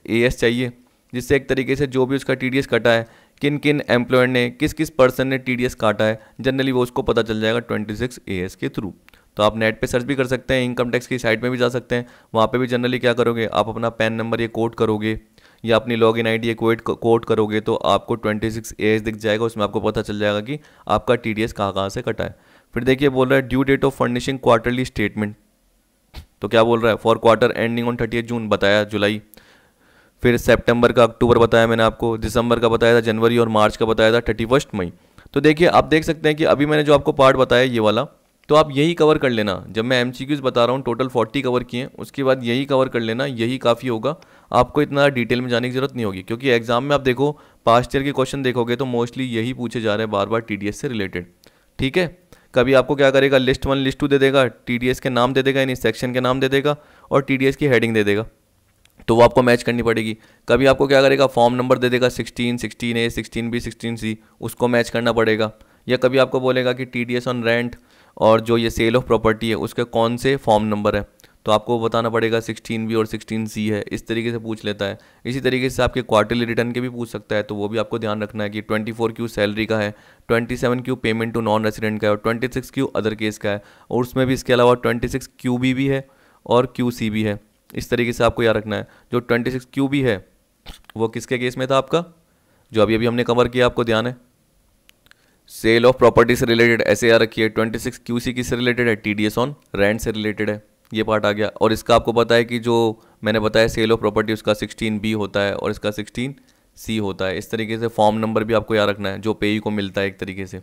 ए एस चाहिए जिससे एक तरीके से जो भी उसका टी कटा है किन किन एम्प्लॉयर ने किस किस पर्सन ने टी काटा है जनरली वो उसको पता चल जाएगा ट्वेंटी सिक्स के थ्रू तो आप नेट पे सर्च भी कर सकते हैं इनकम टैक्स की साइट में भी जा सकते हैं वहाँ पे भी जनरली क्या करोगे आप अपना पैन नंबर ये कोट करोगे या अपनी login I D quote quote करोगे तो आपको ट्वेंटी सिक्स एज दिख जाएगा उसमें आपको पता चल जाएगा कि आपका टी डी एस कहाँ कहाँ से कटा है फिर देखिए बोल रहा है due date of furnishing quarterly statement तो क्या बोल रहा है for quarter ending on thirty June बताया जुलाई फिर सेप्टेम्बर का अक्टूबर बताया मैंने आपको दिसंबर का बताया था जनवरी और मार्च का बताया था थर्टी फर्स्ट मई तो देखिए आप देख सकते हैं कि अभी मैंने जो आपको पार्ट बताया ये वाला तो आप यही कवर कर लेना जब मैं एम बता रहा हूँ टोटल फोर्टी कवर किए हैं उसके बाद यही कवर कर लेना यही काफ़ी होगा आपको इतना डिटेल में जाने की जरूरत नहीं होगी क्योंकि एग्जाम में आप देखो पास्ट ईयर के क्वेश्चन देखोगे तो मोस्टली यही पूछे जा रहे हैं बार बार टी से रिलेटेड ठीक है कभी आपको क्या करेगा लिस्ट वन लिस्ट टू दे देगा टी के नाम दे देगा यानी सेक्शन के नाम दे देगा और टी की हेडिंग दे देगा तो वो आपको मैच करनी पड़ेगी कभी आपको क्या करेगा फॉर्म नंबर दे देगा sixteen sixteen A sixteen B sixteen C उसको मैच करना पड़ेगा या कभी आपको बोलेगा कि T D S on rent और जो ये सेल ऑफ प्रॉपर्टी है उसके कौन से फॉर्म नंबर है तो आपको बताना पड़ेगा सिक्सटीन बी और सिक्सटीन सी है इस तरीके से पूछ लेता है इसी तरीके से आपके क्वार्टरली रिटर्न के भी पूछ सकता है तो वो भी आपको ध्यान रखना है कि ट्वेंटी फोर क्यू सैलरी का है twenty seven Q payment to non resident का है और twenty six Q other case का है और उसमें भी इसके अलावा ट्वेंटी सिक्स क्यू बी भी है और क्यू सी भी है इस तरीके से आपको याद रखना है जो ट्वेंटी सिक्स क्यू बी है वो किसके केस में था आपका जो अभी अभी हमने कवर किया आपको ध्यान है सेल ऑफ प्रॉपर्टी से रिलेटेड ऐसे रखी रखिए ट्वेंटी सिक्स क्यू सी किससे रिलेटेड है T D S on rent से रिलेटेड है ये पार्ट आ गया और इसका आपको पता है कि जो मैंने बताया सेल ऑफ प्रॉपर्टी उसका सिक्सटीन बी होता है और इसका सिक्सटीन सी होता है इस तरीके से फॉर्म नंबर भी आपको याद रखना है जो पे को मिलता है एक तरीके से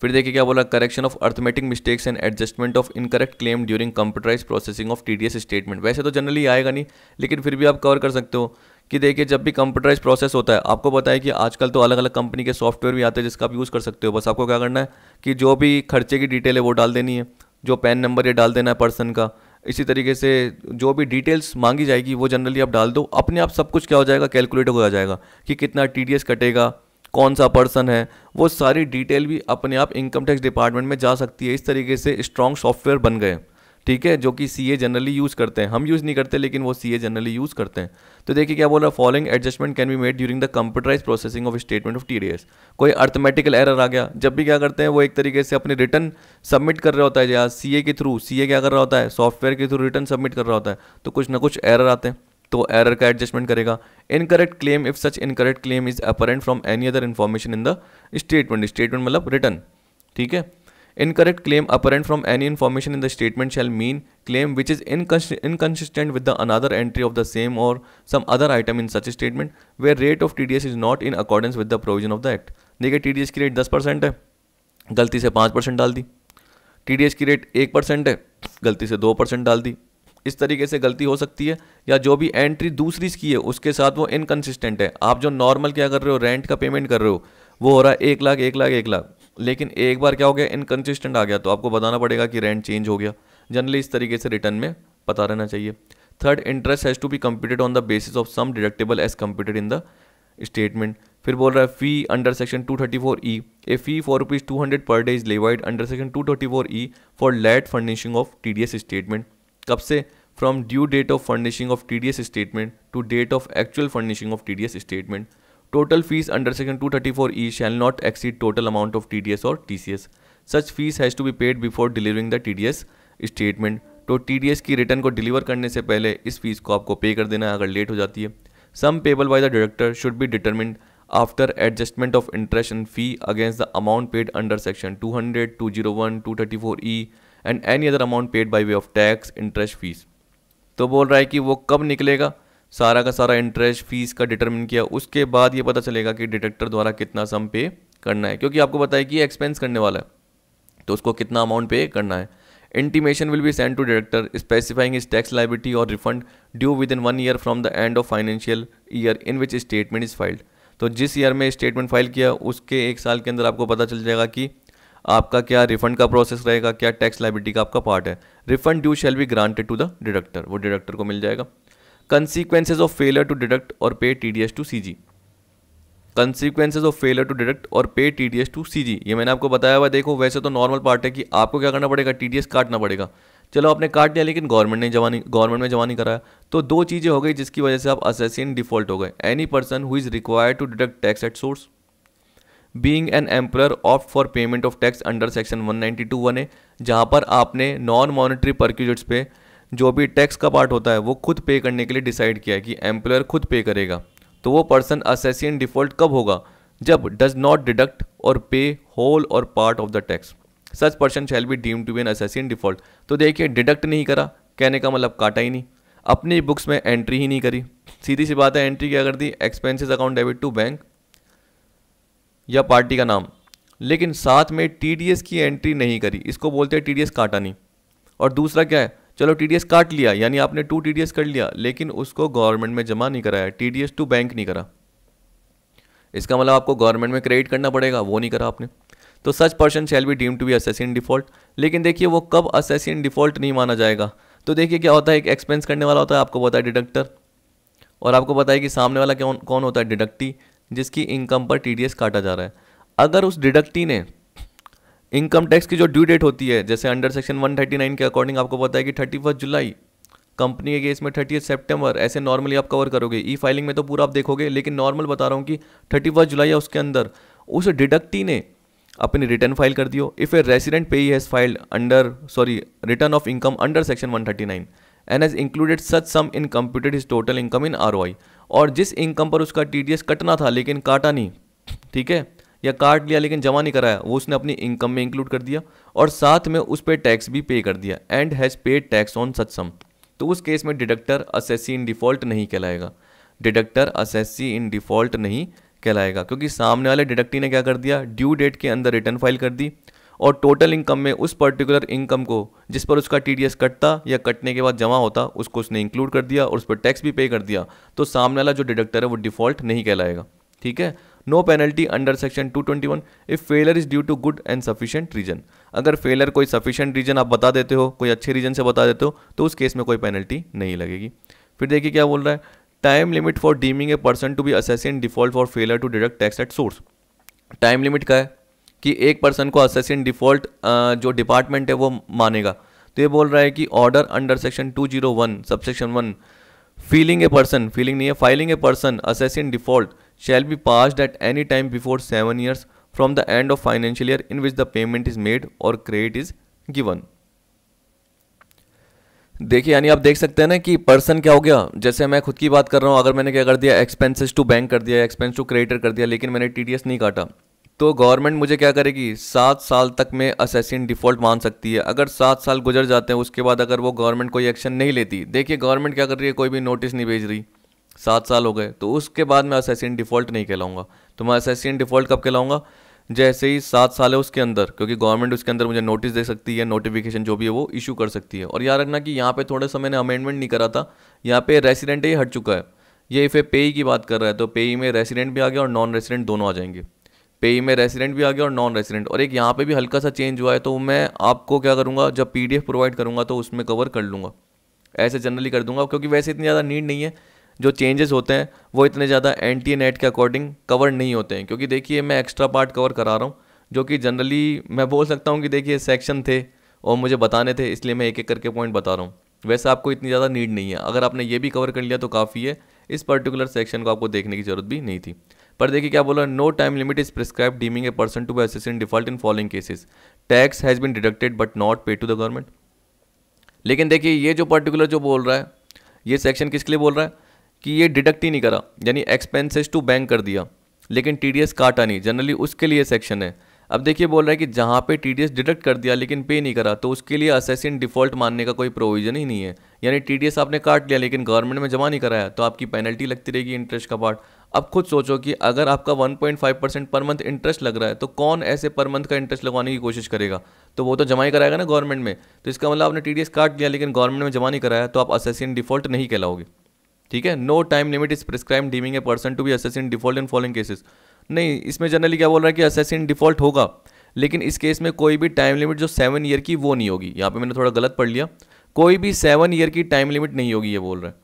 फिर देखिए क्या बोला correction of arithmetic mistakes and adjustment of incorrect claim during computerise processing of T statement वैसे तो जनरली आएगा नहीं लेकिन फिर भी आप कवर कर सकते हो कि देखिए जब भी कंप्यूटराइज प्रोसेस होता है आपको पता है कि आजकल तो अलग अलग कंपनी के सॉफ्टवेयर भी आते हैं जिसका आप यूज़ कर सकते हो बस आपको क्या करना है कि जो भी खर्चे की डिटेल है वो डाल देनी है जो पैन नंबर ये डाल देना है पर्सन का इसी तरीके से जो भी डिटेल्स मांगी जाएगी वो जनरली आप डाल दो अपने आप सब कुछ क्या हो जाएगा कैलकुलेट हो जाएगा कि कितना टी कटेगा कौन सा पर्सन है वो सारी डिटेल भी अपने आप इनकम टैक्स डिपार्टमेंट में जा सकती है इस तरीके से स्ट्रॉन्ग सॉफ्टवेयर बन गए ठीक है जो कि सी ए जनरली यूज़ करते हैं हम यूज़ नहीं करते लेकिन वो सी ए जनरली यूज़ करते हैं तो देखिए क्या बोल रहा है following adjustment can be made during the computerise processing of statement of T D S कोई अर्थमेटिकल एरर आ गया जब भी क्या करते हैं वो एक तरीके से अपने रिटर्न सबमिट कर रहा होता है या सी ए के थ्रू सी ए क्या कर रहा होता है सॉफ्टवेयर के थ्रू रिटर्न सबमिट कर रहा होता है तो कुछ ना कुछ एरर आते हैं तो एरर का एडजस्टमेंट करेगा incorrect claim if such incorrect claim is apparent from any other information in the statement statement मतलब रिटर्न ठीक है incorrect claim apparent from any information in the statement shall mean claim which is inconsistent with the another entry of the same or some other item in such statement way rate of T D S is not in accordance with the provision of the act देखिए T D S की rate दस percent है गलती से पाँच percent डाल दी T D S की रेट एक परसेंट है गलती से दो परसेंट डाल दी इस तरीके से गलती हो सकती है या जो भी एंट्री दूसरी की है उसके साथ वो इनकन्सिस्टेंट है आप जो नॉर्मल क्या कर रहे हो रेंट का पेमेंट कर रहे हो वो हो रहा है एक लाख एक लाख एक लाख लेकिन एक बार क्या हो गया इनकन्सिस्टेंट आ गया तो आपको बताना पड़ेगा कि रेंट चेंज हो गया जनरली इस तरीके से रिटर्न में पता रहना चाहिए third interest has to be computed on the basis of sum deductible as computed in the statement फिर बोल रहा है fee under section two thirty four E A fee for rupees two hundred per day is levied under section two thirty four E for late furnishing of T D S statement कब से from due date of furnishing of T D S statement to date of actual furnishing of T D S statement total fees under section 234 E shall not exceed total amount of T D S और T C S such fees has to be paid before delivering the T D S statement तो T D S की return को deliver करने से पहले इस fees को आपको पे कर देना है अगर लेट हो जाती है sum payable by the director should be determined after adjustment of interest and fee against the amount paid under section two hundred two thirty four E and any other amount paid by way of tax interest fees तो बोल रहा है कि वो कब निकलेगा सारा का सारा इंटरेस्ट फीस का डिटरमिन किया उसके बाद ये पता चलेगा कि डिटेक्टर द्वारा कितना सम पे करना है क्योंकि आपको पता है कि एक्सपेंस करने वाला है तो उसको कितना अमाउंट पे करना है intimation will be send to director specifying is tax liability or refund due with in one year from the end of financial year in which statement is filed तो जिस ईयर में statement file किया उसके एक साल के अंदर आपको पता चल जाएगा कि आपका क्या रिफंड का प्रोसेस रहेगा क्या टैक्स लाइबिलिटी का आपका पार्ट है refund due shall be granted to the deductor वो डिडक्टर को मिल जाएगा of to deduct or pay T D S to C G consequences of failure to deduct or pay T D S to C G ये मैंने आपको बताया हुआ देखो वैसे तो नॉर्मल पार्ट है कि आपको क्या करना पड़ेगा टी डी एस काटना पड़ेगा चलो आपने काट दिया लेकिन गवर्नमेंट ने जमा नहीं गवर्नमेंट में जमा नहीं कराया तो दो चीज़ें हो गई जिसकी वजह से आप असेसिन डिफॉल्ट हो गए any person who is required to deduct tax at source being an employer of for payment of tax under section one ninety two one A जहाँ पर आपने नॉन मॉनिटरी परक्यूजिट्स पे जो भी टैक्स का part होता है वो खुद पे करने के लिए डिसाइड किया है कि एम्प्लॉयर खुद पे करेगा तो वो पर्सन असेसियन डिफॉल्ट कब होगा जब does not deduct or pay whole or part of the tax such person shall be deem to be an assessee in default तो देखिए डिडक्ट नहीं करा कहने का मतलब काटा ही नहीं अपनी बुक्स में एंट्री ही नहीं करी सीधी सी बात है एंट्री क्या कर दी expenses account debit to bank या पार्टी का नाम लेकिन साथ में टी की एंट्री नहीं करी इसको बोलते हैं टी काटा नहीं और दूसरा क्या है चलो टी काट लिया यानी आपने टू टी कर लिया लेकिन उसको गवर्नमेंट में जमा नहीं कराया टी डी टू बैंक नहीं करा इसका मतलब आपको गवर्नमेंट में क्रेडिट करना पड़ेगा वो नहीं करा आपने तो such person shall be deem to be assessee in default लेकिन देखिए वो कब असेसिन डिफॉल्ट नहीं माना जाएगा तो देखिए क्या होता है एक एक्सपेंस करने वाला होता है आपको पता है डिडक्टर और आपको पता है कि सामने वाला कौन कौन होता है डिडक्टी जिसकी इनकम पर टी काटा जा रहा है अगर उस डिडक्टी ने इनकम टैक्स की जो ड्यू डेट होती है जैसे अंडर सेक्शन 139 के अकॉर्डिंग आपको पता है कि थर्टी फर्स्ट जुलाई कंपनी के केस में थर्टी सितंबर ऐसे नॉर्मली आप कवर करोगे ई फाइलिंग में तो पूरा आप देखोगे लेकिन नॉर्मल बता रहा हूँ कि थर्टी फर्स्ट जुलाई या उसके अंदर उस डिडक्टी ने अपनी रिटर्न फाइल कर दियो if a resident pay has filed under sorry return of income under section 139 and has included such sum in computed is total income in R और जिस इनकम पर उसका टी कटना था लेकिन काटा नहीं ठीक है या काट लिया लेकिन जमा नहीं कराया वो उसने अपनी इनकम में इंक्लूड कर दिया और साथ में उस पर टैक्स भी पे कर दिया and has paid tax on such sum तो उस केस में डिडक्टर असेसी इन डिफ़ॉल्ट नहीं कहलाएगा डिडक्टर असेसी इन डिफ़ॉल्ट नहीं कहलाएगा क्योंकि सामने वाले डिडक्टी ने क्या कर दिया ड्यू डेट के अंदर रिटर्न फाइल कर दी और टोटल इनकम में उस पर्टिकुलर इनकम को जिस पर उसका टी कटता या कटने के बाद जमा होता उसको उसने इंक्लूड कर दिया और उस पर टैक्स भी पे कर दिया तो सामने वाला जो डिडक्टर है वो डिफ़ॉल्ट नहीं कहलाएगा ठीक है no penalty under section 221 if failure is due to good and sufficient reason अगर फेलर कोई सफिशियंट रीजन आप बता देते हो कोई अच्छे रीजन से बता देते हो तो उस केस में कोई पेनल्टी नहीं लगेगी फिर देखिए क्या बोल रहा है time limit for deeming a person to be in default for failure to deduct tax at source time limit का है कि एक पर्सन को असेस इन डिफॉल्ट जो डिपार्टमेंट है वो मानेगा तो ये बोल रहा है कि order under section 201 subsection one feeling a person feeling नहीं है filing a person in default shall be pass at any time before seven years from the end of financial year in which the payment is made or credit is given देखिए यानी आप देख सकते हैं ना कि पर्सन क्या हो गया जैसे मैं खुद की बात कर रहा हूँ अगर मैंने क्या कर दिया एक्सपेंसेस टू बैंक कर दिया एक्सपेंस टू क्रेडिटर कर दिया लेकिन मैंने टी नहीं काटा तो गवर्नमेंट मुझे क्या करेगी सात साल तक में असेसिन डिफ़ॉल्ट मान सकती है अगर सात साल गुजर जाते हैं उसके बाद अगर वो गवर्नमेंट कोई एक्शन नहीं लेती देखिए गवर्नमेंट क्या कर रही है कोई भी नोटिस नहीं भेज रही सात साल हो गए तो उसके बाद मैं असैसिन डिफ़ॉल्ट नहीं कहलाऊंगा तो मैं असैसिन डिफ़ॉल्ट कब कहलाऊंगा जैसे ही सात साल है उसके अंदर क्योंकि गवर्नमेंट उसके अंदर मुझे नोटिस दे सकती है नोटिफिकेशन जो भी है वो इशू कर सकती है और याद रखना कि यहाँ पे थोड़ा सा मैंने अमेंडमेंट नहीं करा था यहाँ पे रेसिडेंट ही हट चुका है ये इफ़े पेई की बात कर रहा है तो पेई में रेसिडेंट भी आ गया और नॉन रेसिडेंट दोनों आ जाएंगे पेई में रेसिडेंट भी आ गया और नॉन रेसिडेंट और एक यहाँ पे भी हल्का सा चेंज हुआ है तो मैं आपको क्या करूँगा जब पी प्रोवाइड करूँगा तो उसमें कवर कर लूँगा ऐसे जनरली कर दूंगा क्योंकि वैसे इतनी ज़्यादा नीड नहीं है जो चेंजेस होते हैं वो इतने ज़्यादा एन टी नेट के अकॉर्डिंग कवर नहीं होते हैं क्योंकि देखिए मैं एक्स्ट्रा पार्ट कवर करा रहा हूँ जो कि जनरली मैं बोल सकता हूँ कि देखिए सेक्शन थे और मुझे बताने थे इसलिए मैं एक एक करके पॉइंट बता रहा हूँ वैसे आपको इतनी ज़्यादा नीड नहीं है अगर आपने ये भी कवर कर लिया तो काफ़ी है इस पर्टिकुलर सेक्शन को आपको देखने की जरूरत भी नहीं थी पर देखिए क्या बोला no time limit is prescribe deeming a person to be in default in following cases tax has been deducted but not pay to the government लेकिन देखिए ये जो पर्टिकुलर जो बोल रहा है ये सेक्शन किसके लिए बोल रहा है कि ये डिडक्ट ही नहीं करा यानी एक्सपेंसेस टू बैंक कर दिया लेकिन टी काटा नहीं जनरली उसके लिए सेक्शन है अब देखिए बोल रहा है कि जहाँ पे टी डिडक्ट कर दिया लेकिन पे नहीं करा तो उसके लिए असेसिन डिफ़ॉल्ट मानने का कोई प्रोविज़न ही नहीं है यानी टी आपने काट लिया लेकिन गवर्नमेंट में जमा नहीं कराया तो आपकी पेनल्टी लगती रहेगी इंटरेस्ट का पार्ट अब खुद सोचो कि अगर आपका 1.5 परसेंट पर मंथ इंटरेस्ट लग रहा है तो कौन ऐसे पर मंथ का इंटरेस्ट लगवाने की कोशिश करेगा तो वो तो जमा ही कराएगा ना गवर्नमेंट में तो इसका मतलब आपने टी काट लिया लेकिन गवर्नमेंट में जमा नहीं कराया तो आप असेसिन डिफ़ॉल्ट नहीं कहलाओगे ठीक है no time limit is prescribe deeming a person to be assess in default in following cases नहीं इसमें जनरली क्या बोल रहा है कि असेसिन इन डिफॉल्ट होगा लेकिन इस केस में कोई भी टाइम लिमिट जो सेवन ईयर की वो नहीं होगी यहाँ पे मैंने थोड़ा गलत पढ़ लिया कोई भी सेवन ईयर की टाइम लिमिट नहीं होगी ये बोल रहा है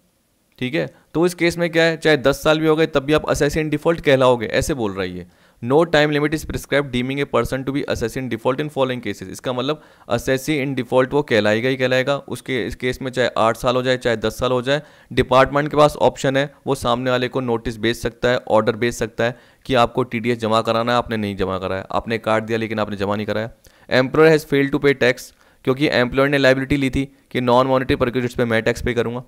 ठीक है तो इस केस में क्या है चाहे दस साल भी हो गए तब भी आप असेसिन इन डिफॉल्ट कहलाओगे ऐसे बोल रहा है ये no time limit is prescribe deeming a person to be assessee in default in following cases इसका मतलब असेसी इन डिफॉल्ट वो कहलाएगा ही कहलाएगा उसके इस केस में चाहे आठ साल हो जाए चाहे दस साल हो जाए डिपार्टमेंट के पास ऑप्शन है वो सामने वाले को नोटिस भेज सकता है ऑर्डर भेज सकता है कि आपको टी डी एस जमा कराना है आपने नहीं जमा कराया आपने कार्ड दिया लेकिन आपने जमा नहीं कराया employer has fail to pay tax क्योंकि एम्प्लॉयर ने लाइबिलिटी ली थी कि नॉन मॉनिटरी प्रक्रिया पर मैं टैक्स पे करूँगा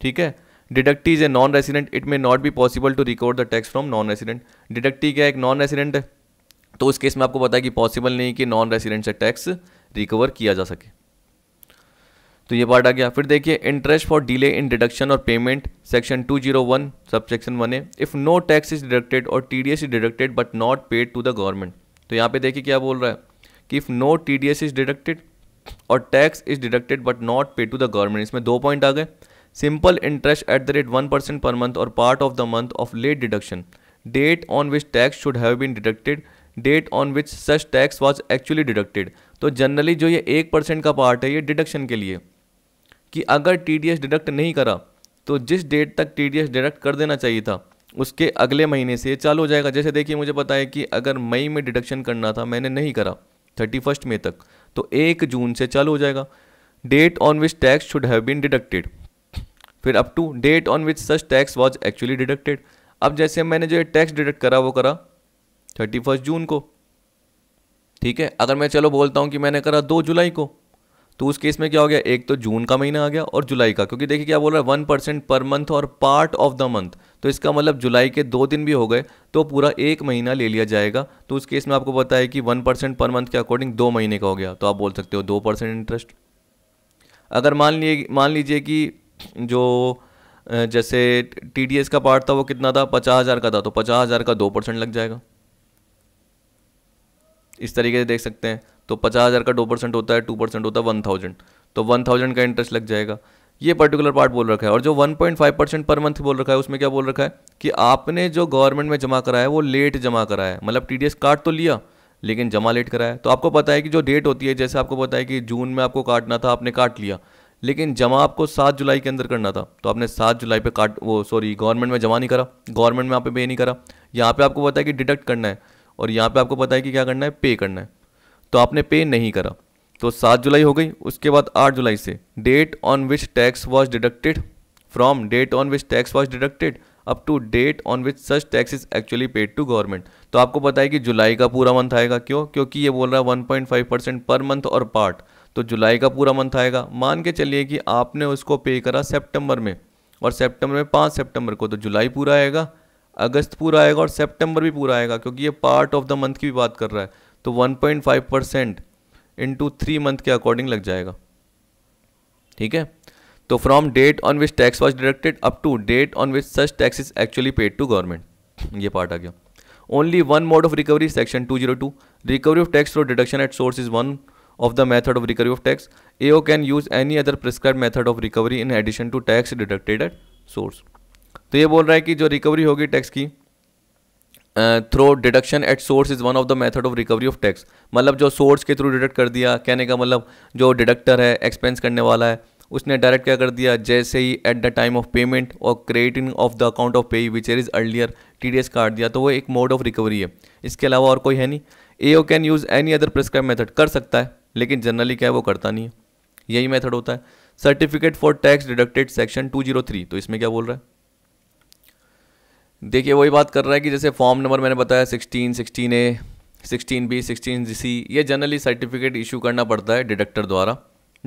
ठीक है deductee is a non resident it may not be possible to record the tax from non resident deductee क्या एक नॉन रेसिडेंट है तो उस केस में आपको पता है कि पॉसिबल नहीं कि नॉन रेसिडेंट से टैक्स रिकवर किया जा सके तो ये पार्ट आ गया फिर देखिए interest for delay in deduction or payment section 201 sub section one है if no tax is deducted or T D S is deducted but not paid to the government तो यहाँ पे देखिए क्या बोल रहा है कि if no T D S is deducted or tax is deducted but not paid to the government इसमें दो पॉइंट आ गए simple interest at the rate one percent per month or part of the month of late deduction date on which tax should have been deducted date on which such tax was actually deducted तो generally जो ये एक percent का part है ये deduction के लिए कि अगर टी डी एस डिडक्ट नहीं करा तो जिस डेट तक टी डी एस डिडक्ट कर देना चाहिए था उसके अगले महीने से चालू हो जाएगा जैसे देखिए मुझे पता है कि अगर मई में डिडक्शन करना था मैंने नहीं करा थर्टी फर्स्ट मई तक तो एक जून से चालू हो जाएगा date on which tax should have been deducted फिर up to date on which such tax was actually deducted अब जैसे मैंने जो टैक्स डिडक्ट करा वो करा थर्टी फर्स्ट जून को ठीक है अगर मैं चलो बोलता हूँ कि मैंने करा दो जुलाई को तो उस केस में क्या हो गया एक तो जून का महीना आ गया और जुलाई का क्योंकि देखिए क्या बोल रहा है one percent per month or part of the month तो इसका मतलब जुलाई के दो दिन भी हो गए तो पूरा एक महीना ले लिया जाएगा तो उस केस में आपको पता है कि वन परसेंट पर मंथ के अकॉर्डिंग दो महीने का हो गया तो आप बोल सकते हो दो परसेंट इंटरेस्ट अगर मान लिए मान लीजिए कि जो जैसे टी का पार्ट था वो कितना था पचास हज़ार का था तो पचास हज़ार का दो परसेंट लग जाएगा इस तरीके से देख सकते हैं तो पचास हज़ार का दो परसेंट होता है टू परसेंट होता है वन थाउजेंड तो वन थाउजेंड का इंटरेस्ट लग जाएगा ये पर्टिकुलर पार्ट बोल रखा है और जो one point five percent per month बोल रखा है उसमें क्या बोल रखा है कि आपने जो गवर्नमेंट में जमा कराया है वो लेट जमा कराया है मतलब टी काट तो लिया लेकिन जमा लेट कराया तो आपको पता है कि जो डेट होती है जैसे आपको पता है कि जून में आपको काटना था आपने काट लिया लेकिन जमा आपको सात जुलाई के अंदर करना था तो आपने सात जुलाई पे काट वो सॉरी गवर्नमेंट में जमा नहीं करा गवर्नमेंट में आप पे नहीं करा यहाँ पे आपको पता है कि डिडक्ट करना है और यहाँ पे आपको पता है कि क्या करना है पे करना है तो आपने पे नहीं करा तो सात जुलाई हो गई उसके बाद आठ जुलाई से date on which tax was deducted from date on which tax was deducted up to date on which such tax is actually paid to government तो आपको पता है कि जुलाई का पूरा मंथ आएगा क्यों क्योंकि ये बोल रहा है one point five percent per month or part तो जुलाई का पूरा मंथ आएगा मान के चलिए कि आपने उसको पे करा सेप्टेम्बर में और सेप्टेम्बर में पाँच सेप्टेम्बर को तो जुलाई पूरा आएगा अगस्त पूरा आएगा और सेप्टेम्बर भी पूरा आएगा क्योंकि ये पार्ट ऑफ द मंथ की भी बात कर रहा है तो one point five percent into three month के अकॉर्डिंग लग जाएगा ठीक है तो from date on which tax was deducted up to date on which such tax is actually paid to government ये पार्ट आ गया only one mode of recovery section two zero two recovery of tax from deduction at source is one the the of recovery of tax A O can use any other prescribe method of recovery in addition to tax deducted at source तो ये बोल रहा है कि जो recovery होगी tax की through deduction at source is one of the method of recovery of tax मतलब जो सोर्स के थ्रू डिडक्ट कर दिया कहने का मतलब जो डिडक्टर है एक्सपेंस करने वाला है उसने डायरेक्ट क्या कर दिया जैसे ही at the time of payment or crediting of the account of payee which is earlier T D S काट दिया तो वो एक मोड ऑफ रिकवरी है इसके अलावा और कोई है नहीं A O can use any other prescribe method कर सकता है लेकिन जनरली क्या है वो करता नहीं है यही मेथड होता है certificate for tax deducted section 203 तो इसमें क्या बोल रहा है देखिए वही बात कर रहा है कि जैसे फॉर्म नंबर मैंने बताया 16, 16 ए 16 बी 16 सी ये जनरली सर्टिफिकेट इशू करना पड़ता है डिडक्टर द्वारा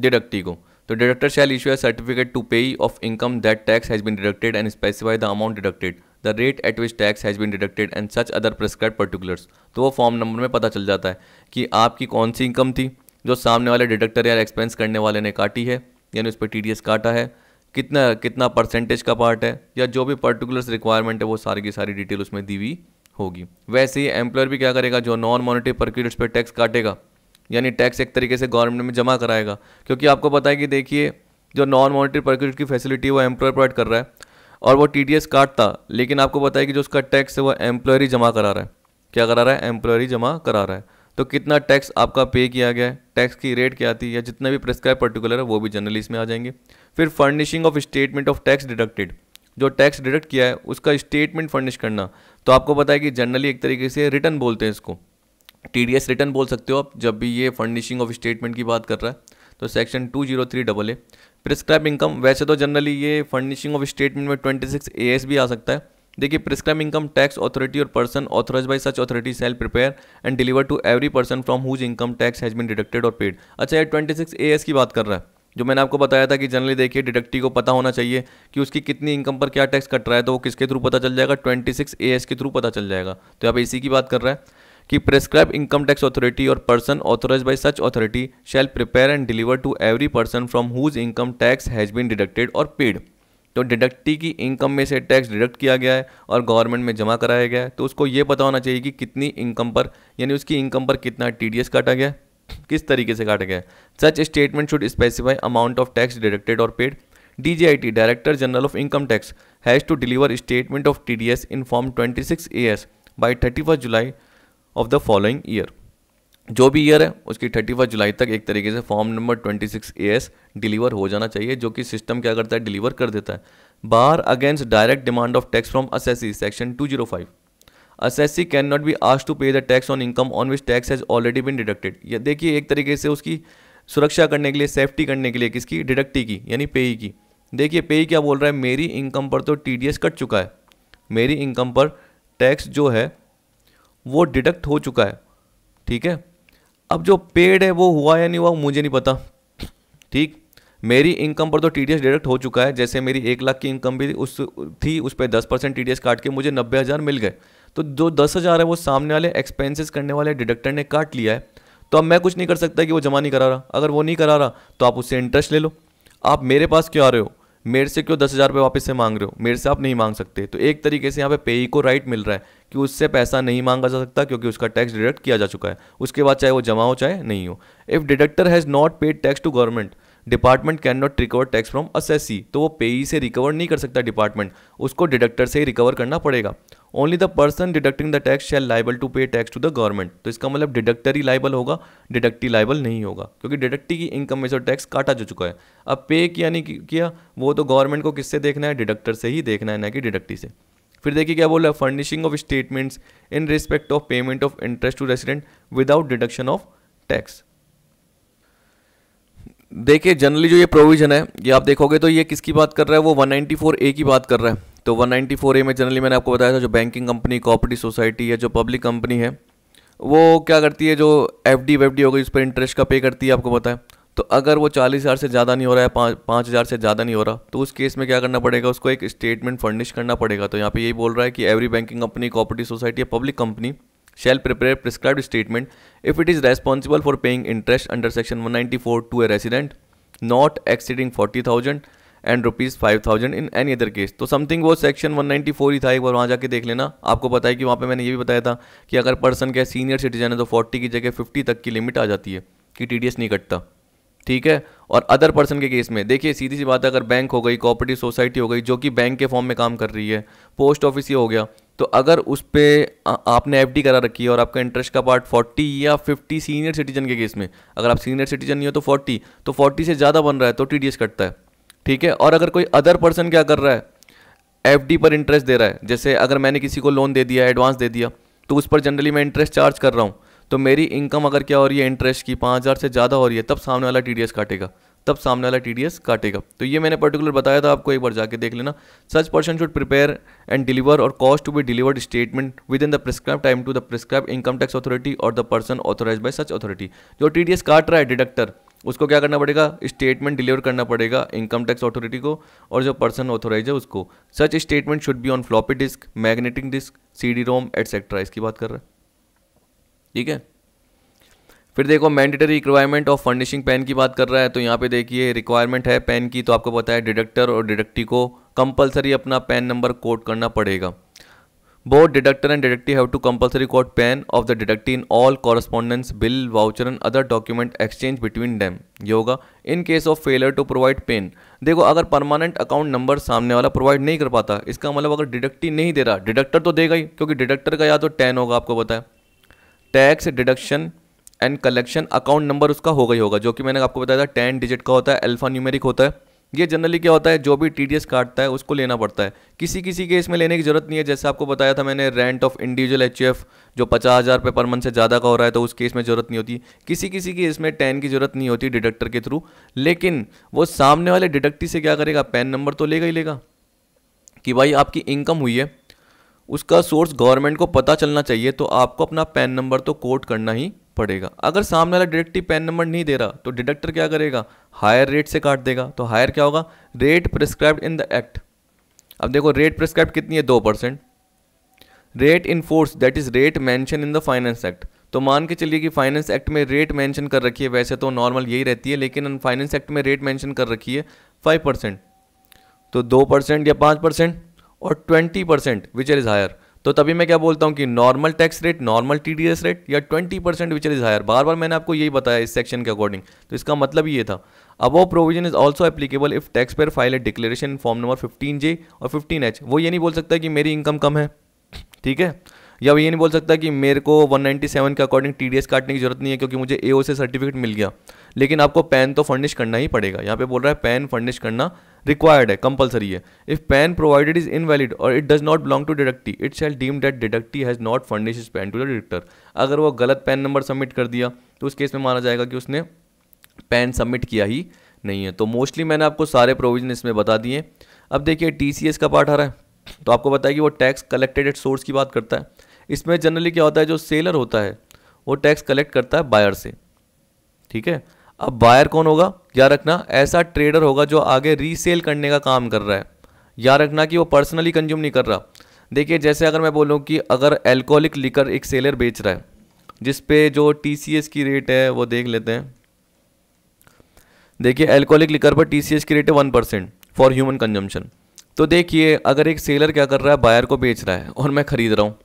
डिडक्टी को तो डिडक्टर शैल इशू है certificate to payee of income that tax has been deducted and specify the amount deducted the rate at which tax has been deducted and such other prescribe particulars तो वो form number में पता चल जाता है कि आपकी कौन सी इनकम थी जो सामने वाले डिडक्टर या एक्सपेंस करने वाले ने काटी है यानी उस पर टी काटा है कितना कितना परसेंटेज का पार्ट है या जो भी पर्टिकुलर्स रिक्वायरमेंट है वो सारी की सारी डिटेल उसमें दी हुई होगी वैसे ही एम्प्लॉयर भी क्या करेगा जो नॉन मॉनिटरी परक्यूट पर टैक्स काटेगा यानी टैक्स एक तरीके से गवर्नमेंट में जमा कराएगा क्योंकि आपको पता है कि देखिए जो नॉन मॉनिटरी परक्यूट की फैसिलिटी वो एम्प्लॉयर प्रोवाइड कर रहा है और वो टी डी एस काटता लेकिन आपको पता है कि जो उसका टैक्स है वो एम्प्लॉयर ही जमा करा रहा है क्या करा रहा है एम्प्लॉयर ही जमा करा रहा है तो कितना टैक्स आपका पे किया गया है टैक्स की रेट क्या आती है जितना भी प्रिस्क्राइब पर्टिकुलर है वो भी जनरली इसमें आ जाएंगे फिर furnishing of statement of tax deducted जो टैक्स डिडक्ट किया है उसका स्टेटमेंट फर्निश करना तो आपको पता है कि जनरली एक तरीके से रिटर्न बोलते हैं इसको टी डी एस रिटर्न बोल सकते हो आप जब भी ये फर्निशिंग ऑफ स्टेटमेंट की बात कर रहा है तो section two zero three double A prescribe income वैसे तो जनरली ये फर्निशिंग ऑफ स्टेटमेंट में ट्वेंटी सिक्स ए एस भी आ सकता है देखिए prescribe income tax authority or person authorise by such authority shall prepare and deliver to every person from whose income tax has been deducted or paid अच्छा ये twenty six A S की बात कर रहा है जो मैंने आपको बताया था कि जनरली देखिए डिडक्टी को पता होना चाहिए कि उसकी कितनी इनकम पर क्या टैक्स कट रहा है तो वो किसके थ्रू पता चल जाएगा ट्वेंटी सिक्स ए एस के थ्रू पता चल जाएगा तो आप इसी की बात कर रहा है कि prescribe income tax authority or person authorise by such authority shall prepare and deliver to every person from whose income tax has been deducted or paid तो डिडक्टी की इनकम में से टैक्स डिडक्ट किया गया है और गवर्नमेंट में जमा कराया गया है तो उसको ये पता होना चाहिए कि कितनी इनकम पर यानी उसकी इनकम पर कितना टी काटा गया किस तरीके से काटा गया such statement should specify amount of tax deducted or paid D G I T director general of income tax has to deliver statement of T D S in form twenty six A S by thirty first July of the following year जो भी year है उसकी thirty first जुलाई तक एक तरीके से form number twenty six A S deliver हो जाना चाहिए जो कि सिस्टम क्या करता है डिलीवर कर देता है bar against direct demand of tax from see section two zero five C can not be आज to pay the tax on income on which tax has already been deducted या देखिए एक तरीके से उसकी सुरक्षा करने के लिए सेफ्टी करने के लिए किसकी डिडक्टी की यानी पे की देखिए पे क्या बोल रहा है मेरी इनकम पर तो टी कट चुका है मेरी इनकम पर टैक्स जो है वो डिडक्ट हो चुका है ठीक है अब जो पेड है वो हुआ या नहीं हुआ मुझे नहीं पता ठीक मेरी इनकम पर तो टी डिडक्ट हो चुका है जैसे मेरी एक लाख की इनकम भी उस थी उस पर दस परसेंट टी काट के मुझे नब्बे हज़ार मिल गए तो जो दस हज़ार है वो सामने वाले एक्सपेंसेस करने वाले डिडक्टर ने काट लिया है तो अब मैं कुछ नहीं कर सकता कि वो जमा नहीं करा रहा अगर वो नहीं करा रहा तो आप उससे इंटरेस्ट ले लो आप मेरे पास क्यों आ रहे हो मेरे से क्यों दस हज़ार रुपये वापस से मांग रहे हो मेरे से आप नहीं मांग सकते तो एक तरीके से यहाँ पे पेई को राइट मिल रहा है कि उससे पैसा नहीं मांगा जा सकता क्योंकि उसका टैक्स डिडक्ट किया जा चुका है उसके बाद चाहे वो जमा हो चाहे नहीं हो if deductor has not paid tax to government department can not recover tax from assessee तो वो पेई से रिकवर नहीं कर सकता डिपार्टमेंट उसको डिडक्टर से ही रिकवर करना पड़ेगा only the person deducting the tax shall liable to pay tax to the government तो इसका मतलब डिडक्टरी लाइबल होगा डिडक्टी लाइबल नहीं होगा क्योंकि डिडक्टी की इनकम में से टैक्स काटा जा चुका है अब पे किया नहीं किया वो तो गवर्नमेंट को किससे देखना है डिडक्टर से ही देखना है ना कि डिडक्टी से फिर देखिए क्या बोला furnishing of statements in respect of payment of interest to resident without deduction of tax देखिए जनरली जो ये प्रोविजन है ये आप देखोगे तो ये किसकी बात कर रहा है वो 194 ए की बात कर रहा है तो फोर ए में जनरली मैंने आपको बताया था जो बैंकिंग कंपनी कॉपरेटिव सोसाइटी या जो पब्लिक कंपनी है वो क्या करती है जो एफ डी वेफ डी हो गई उस पर इंटरेस्ट का पे करती है आपको पता है तो अगर वो चालीस हज़ार से ज़्यादा नहीं हो रहा है पाँच हज़ार से ज़्यादा नहीं हो रहा तो उस केस में क्या करना पड़ेगा उसको एक स्टेटमेंट फर्निश करना पड़ेगा तो यहाँ पे यही बोल रहा है कि every banking company cooperative society या public company prepare statement if it is responsible for paying interest under section one ninety four to a resident not exceeding forty thousand and rupees five thousand in any other case तो something वो section one ninety four ही था एक बार वहाँ जाके देख लेना आपको पता है कि वहाँ पर मैंने ये भी बताया था कि अगर पर्सन क्या सीनियर सिटीजन है तो फोर्टी की जगह फिफ्टी तक की लिमिट आ जाती है कि टी डी एस नहीं कटता ठीक है और अदर पर्सन के केस में देखिए सीधी सी बात है अगर बैंक हो गई कोऑपरेटिव सोसाइटी हो गई जो कि बैंक के फॉर्म में काम कर रही है पोस्ट ऑफिस ये हो गया तो अगर उस पर आपने एफ करा रखी है और आपका इंटरेस्ट का पार्ट फोर्टी या फिफ्टी सीनियर सिटीजन के केस में अगर आप सीनियर सिटीजन नहीं हो तो फोर्टी तो फोर्टी से ज़्यादा बन रहा है तो टी कटता है ठीक है और अगर कोई अदर पर्सन क्या कर रहा है एफ पर इंटरेस्ट दे रहा है जैसे अगर मैंने किसी को लोन दे दिया एडवांस दे दिया तो उस पर जनरली मैं इंटरेस्ट चार्ज कर रहा हूँ तो मेरी इनकम अगर क्या हो रही है इंटरेस्ट की पाँच हज़ार से ज़्यादा हो रही है तब सामने वाला टी काटेगा तब सामने वाला टी काटेगा तो ये मैंने पर्टिकुलर बताया था आपको एक बार जाके देख लेना such person should prepare and deliver or cause to be delivered statement within the prescribe time to the prescribe income tax authority or the person authorise by such authority जो T काट रहा है deductor उसको क्या करना पड़ेगा statement deliver करना पड़ेगा इनकम टैक्स अथॉरिटी को और जो पर्सन ऑथोराइज है उसको such statement should be on floppy disk magnetic disk C D ROM etcetera इसकी बात कर रहा है ठीक है फिर देखो mandatory requirement of furnishing PAN की बात कर रहा है तो यहाँ पे देखिए रिक्वायरमेंट है पेन की तो आपको पता है डिडक्टर और डिडक्टी को कंपलसरी अपना पेन नंबर कोट करना पड़ेगा Both deductor and deductee have to compulsory quote pen of the deductee in all correspondence, bill, voucher and other document exchange between them. ये होगा in case of failure to provide PAN देखो अगर permanent account number सामने वाला provide नहीं कर पाता इसका मतलब अगर डिडक्टी नहीं दे रहा डिडक्टर तो देगा ही क्योंकि डिडक्टर का या तो टेन होगा आपको बताया tax deduction and collection account number उसका होगा ही होगा जो कि मैंने आपको बताया था टेन डिजिट का होता है अल्फा न्यूमेरिक होता है ये जनरली क्या होता है जो भी टी काटता है उसको लेना पड़ता है किसी किसी के इसमें लेने की ज़रूरत नहीं है जैसे आपको बताया था मैंने रेंट ऑफ इंडिविजुअल एच जो पचास हज़ार रुपये पर मंथ से ज़्यादा का हो रहा है तो उस केस में ज़रूरत नहीं होती किसी किसी के इसमें टेन की ज़रूरत नहीं होती डिडक्टर के थ्रू लेकिन वो सामने वाले डिडक्टी से क्या करेगा पैन नंबर तो लेगा ही लेगा कि भाई आपकी इनकम हुई है उसका सोर्स गवर्नमेंट को पता चलना चाहिए तो आपको अपना पैन नंबर तो कोट करना ही पड़ेगा अगर सामने वाला डिडक्टिव पैन नंबर नहीं दे रहा तो डिडक्टर क्या करेगा हायर रेट से काट देगा तो हायर क्या होगा rate prescribe in the act अब देखो रेट प्रिस्क्राइब कितनी है दो percent rate in force that is rate mention in the finance act तो मान के चलिए कि फाइनेंस एक्ट में रेट मैंशन कर रखी है वैसे तो नॉर्मल यही रहती है लेकिन फाइनेंस एक्ट में रेट मैंशन कर रखी है फाइव परसेंट तो दो परसेंट या पाँच percent or twenty percent which is higher तो तभी मैं क्या बोलता हूँ कि normal tax rate normal T D S rate या twenty percent whichever is higher बार बार मैंने आपको यही बताया इस सेक्शन के अकॉर्डिंग तो इसका मतलब ये था अब वो provision is also applicable if tax payer file a declaration form number fifteen G or fifteen H वो ये नहीं बोल सकता कि मेरी इनकम कम है ठीक है या ये नहीं बोल सकता कि मेरे को 197 के अकॉर्डिंग टी काटने की जरूरत नहीं है क्योंकि मुझे ए से सर्टिफिकेट मिल गया लेकिन आपको पैन तो फर्निश करना ही पड़ेगा यहाँ पे बोल रहा है पैन फर्निश करना रिक्वायर्ड है कंपलसरी है if PAN provided is invalid or it does not belong to deductee it shall deem that deductee has not furnish his PAN to the deductor अगर वो गलत पैन नंबर सबमिट कर दिया तो उस केस में माना जाएगा कि उसने पैन सबमिट किया ही नहीं है तो मोस्टली मैंने आपको सारे प्रोविजन इसमें बता दिए अब देखिए टी का पार्ट आ रहा है तो आपको बताया कि वो टैक्स कलेक्टेड एट सोर्स की बात करता है इसमें जनरली क्या होता है जो सेलर होता है वो टैक्स कलेक्ट करता है बायर से ठीक है अब बायर कौन होगा याद रखना ऐसा ट्रेडर होगा जो आगे रीसेल करने का काम कर रहा है याद रखना कि वो पर्सनली कंज्यूम नहीं कर रहा देखिए जैसे अगर मैं बोलूँ कि अगर एल्कोहलिक लिकर एक सेलर बेच रहा है जिस पे जो टी की रेट है वो देख लेते हैं देखिए एल्कोहलिक लिकर पर टी की रेट है one percent for human consumption तो देखिए अगर एक सेलर क्या कर रहा है बायर को बेच रहा है और मैं ख़रीद रहा हूँ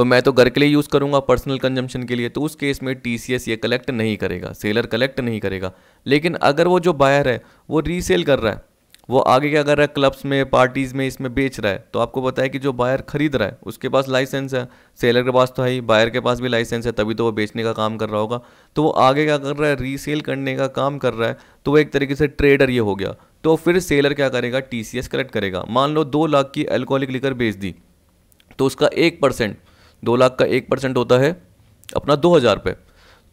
तो मैं तो घर के लिए यूज़ करूँगा पर्सनल कंजम्पशन के लिए तो उस केस में टी सी एस ये कलेक्ट नहीं करेगा सेलर कलेक्ट नहीं करेगा लेकिन अगर वो जो बायर है वो रीसेल कर रहा है वो आगे क्या कर रहा है क्लब्स में पार्टीज़ में इसमें बेच रहा है तो आपको पता है कि जो बायर खरीद रहा है उसके पास लाइसेंस है सेलर के पास तो है ही बायर के पास भी लाइसेंस है तभी तो वो बेचने का काम कर रहा होगा तो वो आगे क्या कर रहा है रीसेल करने का काम कर रहा है तो वो एक तरीके से ट्रेडर ये हो गया तो फिर सेलर क्या करेगा टी कलेक्ट करेगा मान लो दो लाख की एल्कोहलिक लिकर बेच दी तो उसका एक परसेंट दो लाख का एक परसेंट होता है अपना दो हज़ार रुपये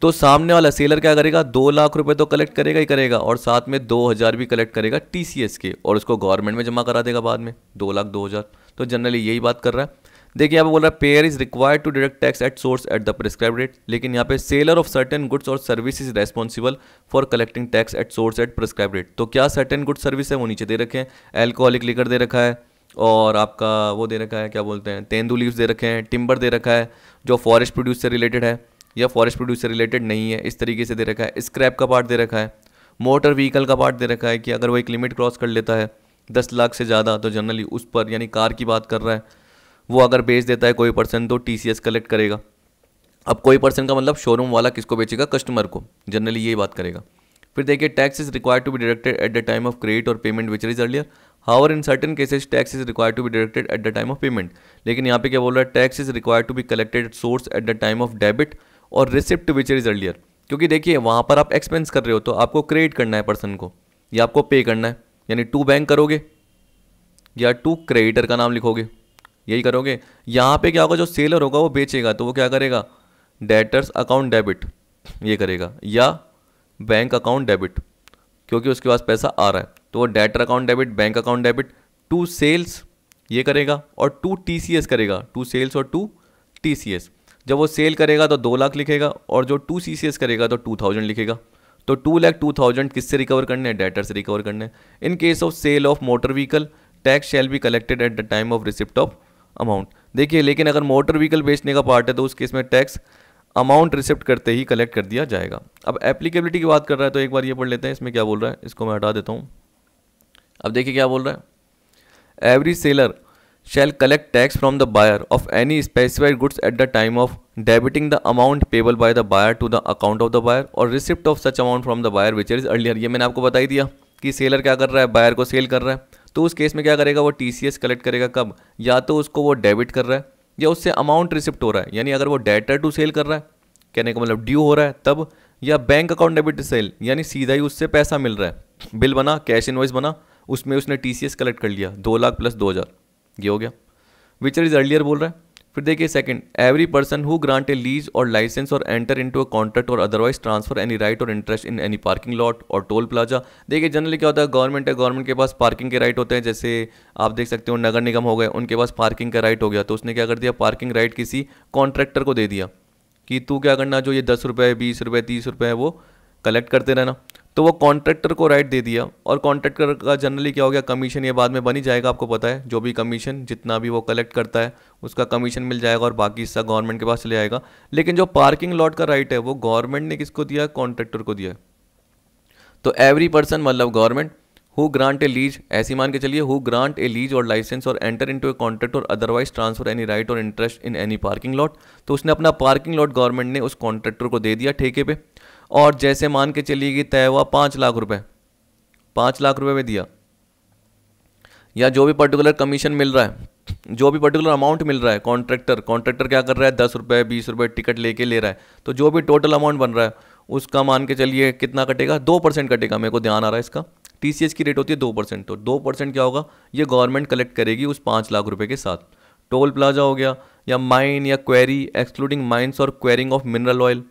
तो सामने वाला सेलर क्या करेगा दो लाख रुपए तो कलेक्ट करेगा ही करेगा और साथ में दो हज़ार भी कलेक्ट करेगा टी के और उसको गवर्नमेंट में जमा करा देगा बाद में दो लाख दो हज़ार तो जनरली यही बात कर रहा है देखिए यहाँ पे बोल रहा है payer is required to deduct tax at source at the prescribe rate लेकिन यहाँ पे seller of certain goods or service is responsible for collecting tax at source at prescribe rate तो क्या सर्टेन गुड्स सर्विस है वो नीचे दे रखे हैं एल्कोहलिक लिकर दे रखा है और आपका वो दे रखा है क्या बोलते हैं तेंदू लीव्स दे रखे हैं टिम्बर दे रखा है जो फॉरेस्ट प्रोड्यूस से रिलेटेड है या फॉरेस्ट प्रोड्यूस से रिलेटेड नहीं है इस तरीके से दे रखा है स्क्रैप का पार्ट दे रखा है मोटर व्हीकल का पार्ट दे रखा है कि अगर वो एक लिमिट क्रॉस कर लेता है दस लाख से ज़्यादा तो जनरली उस पर यानी कार की बात कर रहा है वो अगर बेच देता है कोई पर्सन तो टी कलेक्ट करेगा अब कोई पर्सन का मतलब शोरूम वाला किसको बेचेगा कस्टमर को जनरली यही बात करेगा फिर देखिए tax is required to be deducted at the time of credit or payment which is earlier however in certain cases tax is require to be directed at the time of payment लेकिन यहाँ पे क्या बोल रहा है tax is require to be collected at source at the time of debit or receipt which is earlier क्योंकि देखिए वहाँ पर आप एक्सपेंस कर रहे हो तो आपको क्रेडिट करना है पर्सन को या आपको पे करना है यानी टू बैंक करोगे या टू क्रेडिटर का नाम लिखोगे यही करोगे यहाँ पे क्या होगा जो सेलर होगा वो बेचेगा तो वो क्या करेगा डेटर्स अकाउंट डेबिट ये करेगा या बैंक अकाउंट डेबिट क्योंकि उसके पास पैसा आ रहा है तो वो debtor account debit bank account debit to sales ये करेगा और टू टी करेगा टू सेल्स और टू टी जब वो सेल करेगा तो दो लाख लिखेगा और जो टू सी करेगा तो टू थाउजेंड लिखेगा तो टू लैख टू थाउजेंड किससे रिकवर करने हैं डेटर से रिकवर करने हैं in case of sale of motor vehicle tax shall be collected at the time of receipt of amount देखिए लेकिन अगर मोटर व्हीकल बेचने का पार्ट है तो उस केस में टैक्स अमाउंट रिसिप्ट करते ही कलेक्ट कर दिया जाएगा अब एप्लीकेबिलिटी की बात कर रहा है तो एक बार ये पढ़ लेते हैं इसमें क्या बोल रहा है इसको मैं हटा देता हूँ अब देखिए क्या बोल रहा है every seller shall collect tax from the buyer of any specified goods at the time of debiting the amount payable by the buyer to the account of the buyer or receipt of such amount from the buyer which is earlier ये मैंने आपको बता ही दिया कि seller क्या कर रहा है बायर को सेल कर रहा है तो उस केस में क्या करेगा वो टी कलेक्ट करेगा कब या तो उसको वो डेबिट कर रहा है या उससे अमाउंट रिसिप्ट हो रहा है यानी अगर वो डेटर टू सेल कर रहा है कहने का मतलब ड्यू हो रहा है तब या बैंक अकाउंट डेबिट सेल यानी सीधा ही उससे पैसा मिल रहा है बिल बना कैश इन्वॉइस बना उसमें उसने टी कलेक्ट कर लिया दो लाख प्लस दो हज़ार ये हो गया विचर इज अर्लियर बोल रहा है फिर देखिए second every person who grant a lease or licence or enter into a contract or otherwise transfer any right or interest in any parking lot or toll plaza देखिए जनरली क्या होता है government है गवर्नमेंट के पास parking के right होते हैं जैसे आप देख सकते हो नगर निगम हो गए उनके पास पार्किंग का राइट हो गया तो उसने क्या कर दिया पार्किंग राइट किसी कॉन्ट्रैक्टर को दे दिया कि तू क्या करना जो ये दस रुपये बीस रुपये तीस रुपये है वो कलेक्ट करते रहना तो वो कॉन्ट्रैक्टर को राइट दे दिया और कॉन्ट्रैक्टर का जनरली क्या हो गया कमीशन ये बाद में बनी जाएगा आपको पता है जो भी कमीशन जितना भी वो कलेक्ट करता है उसका कमीशन मिल जाएगा और बाकी हिस्सा गवर्नमेंट के पास चले जाएगा लेकिन जो पार्किंग लॉट का राइट है वो गवर्नमेंट ने किसको दिया कॉन्ट्रैक्टर को दिया तो एवरी पर्सन मतलब government who grant a lease ऐसी मान के चलिए who grant a lease or licence or enter into a contract or otherwise transfer any right or interest in any parking lot तो उसने अपना पार्किंग लॉट गवर्नमेंट ने उस contractor को दे दिया ठेके पे और जैसे मान के चलिए कि तय हुआ पाँच लाख रुपए पाँच लाख रुपए में दिया या जो भी पर्टिकुलर कमीशन मिल रहा है जो भी पर्टिकुलर अमाउंट मिल रहा है कॉन्ट्रैक्टर कॉन्ट्रैक्टर क्या कर रहा है दस रुपये बीस रुपये टिकट लेके ले रहा है तो जो भी टोटल अमाउंट बन रहा है उसका मान के चलिए कितना कटेगा दो परसेंट कटेगा मेरे को ध्यान आ रहा है इसका टी की रेट होती है दो परसेंट तो दो परसेंट क्या होगा ये गवर्नमेंट कलेक्ट करेगी उस पाँच लाख रुपये के साथ टोल प्लाजा हो गया या माइन या quarry excluding mines or quarrying of mineral oil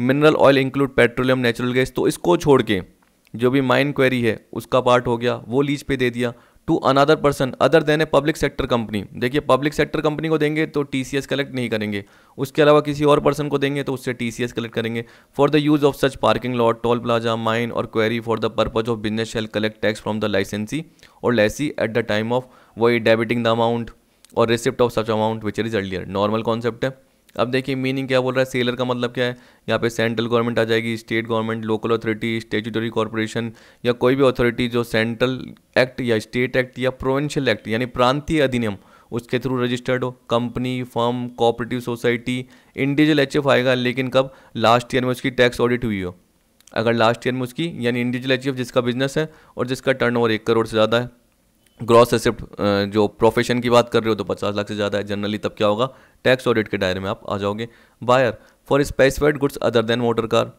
mineral oil include petroleum natural gas तो इसको छोड़ के जो भी माइन क्वेरी है उसका पार्ट हो गया वो लीज पे दे दिया to another person other than a public sector company देखिए पब्लिक सेक्टर कंपनी को देंगे तो टी कलेक्ट नहीं करेंगे उसके अलावा किसी और पर्सन को देंगे तो उससे टी कलेक्ट करेंगे for the use of such parking lot toll plaza mine or quarry for the purpose of business shall collect tax from the licensee or lessee at the time of वही debiting the amount or receipt of such amount which is earlier normal concept है अब देखिए meaning क्या बोल रहा है seller का मतलब क्या है यहाँ पे सेंट्रल गवर्नमेंट आ जाएगी state government local authority statutory corporation या कोई भी अथॉरिटी जो सेंट्रल एक्ट या स्टेट एक्ट या प्रोविंशियल एक्ट यानी प्रांतीय अधिनियम उसके थ्रू रजिस्टर्ड हो company firm cooperative society individual H आएगा लेकिन कब लास्ट ईयर में उसकी टैक्स ऑडिट हुई हो अगर लास्ट ईयर में उसकी यानी इंडिविजुअल एच जिसका बिजनेस है और जिसका ओवर एक करोड़ से ज़्यादा है ग्रॉस एसेप्ट जो प्रोफेशन की बात कर रहे हो तो पचास लाख से ज़्यादा है जनरली तब क्या होगा टैक्स ऑडिट के दायरे में आप आ जाओगे buyer for specified goods other than motor car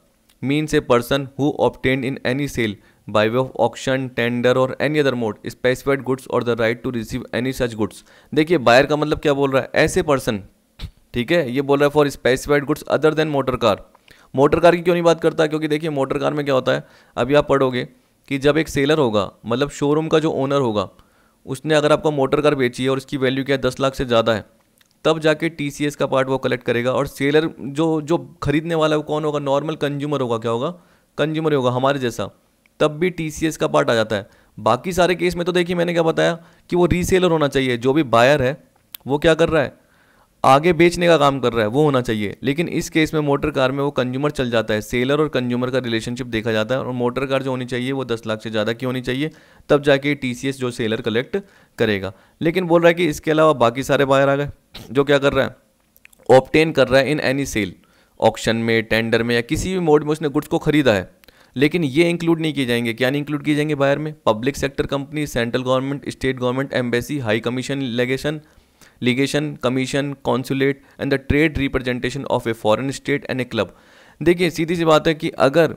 means a person who obtained in any sale by way of auction tender or any other mode specified goods or the right to receive any such goods देखिए buyer का मतलब क्या बोल रहा है ऐसे person ठीक है ये बोल रहा है for specified goods other than motor car motor car की क्यों नहीं बात करता क्योंकि देखिए मोटर कार में क्या होता है अभी आप पढ़ोगे कि जब एक सेलर होगा मतलब शोरूम का जो ओनर होगा उसने अगर आपको मोटर कार बेची है और इसकी वैल्यू क्या है दस लाख से ज़्यादा है तब जाके टी का पार्ट वो कलेक्ट करेगा और सेलर जो जो खरीदने वाला वो कौन होगा नॉर्मल कंज्यूमर होगा क्या होगा कंज्यूमर होगा हमारे जैसा तब भी टी का पार्ट आ जाता है बाकी सारे केस में तो देखिए मैंने क्या बताया कि वो रीसेलर होना चाहिए जो भी बायर है वो क्या कर रहा है आगे बेचने का काम कर रहा है वो होना चाहिए लेकिन इस केस में मोटर कार में वो कंज्यूमर चल जाता है सेलर और कंज्यूमर का रिलेशनशिप देखा जाता है और मोटर कार जो होनी चाहिए वो दस लाख से ज़्यादा की होनी चाहिए तब जाके टी जो सेलर कलेक्ट करेगा लेकिन बोल रहा है कि इसके अलावा बाकी सारे बायर आ गए जो क्या कर रहा है ऑप्टेन कर रहा है इन एनी सेल ऑक्शन में टेंडर में या किसी भी मोड में उसने गुड्स को खरीदा है लेकिन ये इंक्लूड नहीं किए जाएंगे क्या नहीं इंक्लूड किए जाएंगे बायर में public sector company central government state government embassy high commission legation legation commission consulate and the trade representation of a foreign state and a club देखिए सीधी सी बात है कि अगर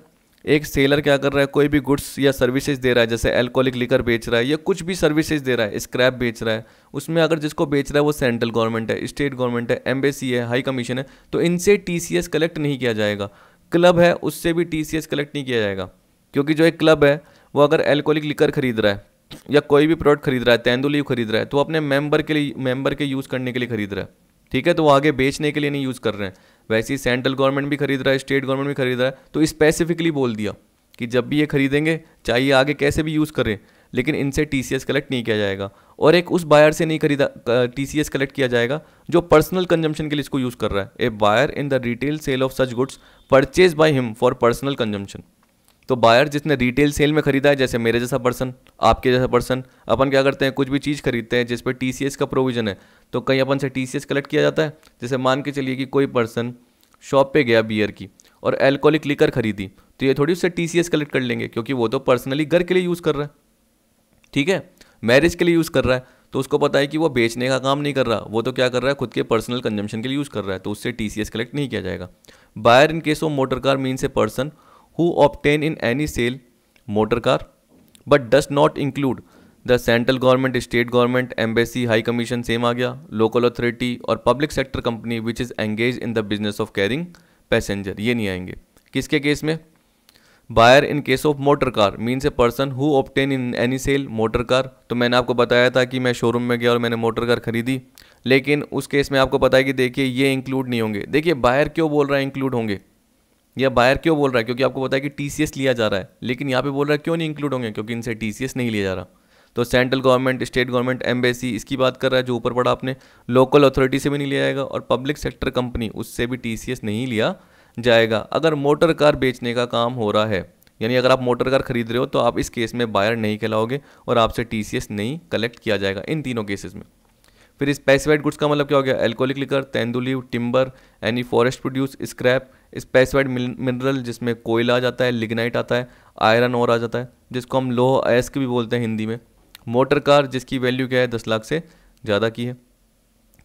एक सेलर क्या कर रहा है कोई भी गुड्स या सर्विसेज दे रहा है जैसे एल्कोहलिक लिकर बेच रहा है या कुछ भी सर्विसेज दे रहा है स्क्रैप बेच रहा है उसमें अगर जिसको बेच रहा है वो सेंट्रल गवर्नमेंट है स्टेट गवर्नमेंट है एम्बेसी है हाई कमीशन है तो इनसे टी कलेक्ट नहीं किया जाएगा क्लब है उससे भी टी कलेक्ट नहीं किया जाएगा क्योंकि जो एक क्लब है वो अगर एल्कोहलिक लिकर खरीद रहा है या कोई भी प्रोडक्ट खरीद रहा है तेंदुली खरीद रहा है तो अपने मेंबर के लिए मेंबर के यूज़ करने के लिए खरीद रहा है ठीक है तो वो आगे बेचने के लिए नहीं यूज़ कर रहे हैं वैसे ही सेंट्रल गवर्नमेंट भी खरीद रहा है स्टेट गवर्नमेंट भी खरीद रहा है तो स्पेसिफिकली बोल दिया कि जब भी ये खरीदेंगे चाहिए आगे कैसे भी यूज़ करें लेकिन इनसे टी कलेक्ट नहीं किया जाएगा और एक उस बायर से नहीं खरीदा टी सी कलेक्ट किया जाएगा जो पर्सनल कंजम्पशन के लिए इसको यूज़ कर रहा है a buyer in the retail sale of such goods purchase by him for personal consumption तो बायर जिसने रिटेल सेल में ख़रीदा है जैसे मेरे जैसा पर्सन आपके जैसा पर्सन अपन क्या करते हैं कुछ भी चीज़ खरीदते हैं जिस पर टी सी एस का प्रोविज़न है तो कहीं अपन से टी सी एस कलेक्ट किया जाता है जैसे मान के चलिए कि कोई पर्सन शॉप पे गया बियर की और एल्कोहलिक लिकर खरीदी तो ये थोड़ी उससे टी सी एस कलेक्ट कर लेंगे क्योंकि वो तो पर्सनली घर के लिए यूज़ कर रहा है ठीक है मैरिज के लिए यूज़ कर रहा है तो उसको पता है कि वो बेचने का काम नहीं कर रहा वो तो क्या कर रहा है खुद के पर्सनल कंजम्पशन के लिए यूज़ कर रहा है तो उससे टी सी एस कलेक्ट नहीं किया जाएगा buyer in case of motor car means a person who obtain in any sale motor car but does not include the central government state government embassy high commission same आ गया local authority और public sector company which is engage in the business of carrying passenger ये नहीं आएंगे किसके case में buyer in case of motor car means a person who obtain in any sale motor car तो मैंने आपको बताया था कि मैं शोरूम में गया और मैंने मोटर कार खरीदी लेकिन उस केस में आपको पता है कि देखिए ये इंक्लूड नहीं होंगे देखिए बायर क्यों बोल रहा है इंक्लूड होंगे या बायर क्यों बोल रहा है क्योंकि आपको पता है कि टी लिया जा रहा है लेकिन यहाँ पे बोल रहा है क्यों नहीं इंक्लूड होंगे क्योंकि इनसे टी नहीं लिया जा रहा तो central government state government embassy इसकी बात कर रहा है जो ऊपर पड़ा आपने लोकल अथॉरिटी से भी नहीं लिया जाएगा और पब्लिक सेक्टर कंपनी उससे भी टी नहीं लिया जाएगा अगर मोटर कार बेचने का काम हो रहा है यानी अगर आप मोटर कार खरीद रहे हो तो आप इस केस में बायर नहीं कहलाओगे और आपसे टी नहीं कलेक्ट किया जाएगा इन तीनों केसेस में फिर स्पेसिफाइड गुड्स का मतलब क्या हो गया एल्कोलिक लिकर तेंदुली timber any forest produce scrap specified mineral जिसमें कोयला आ जाता है लिग्नाइट आता है आयरन और आ जाता है जिसको हम लोह अयस्क भी बोलते हैं हिंदी में मोटर कार जिसकी वैल्यू क्या है दस लाख से ज़्यादा की है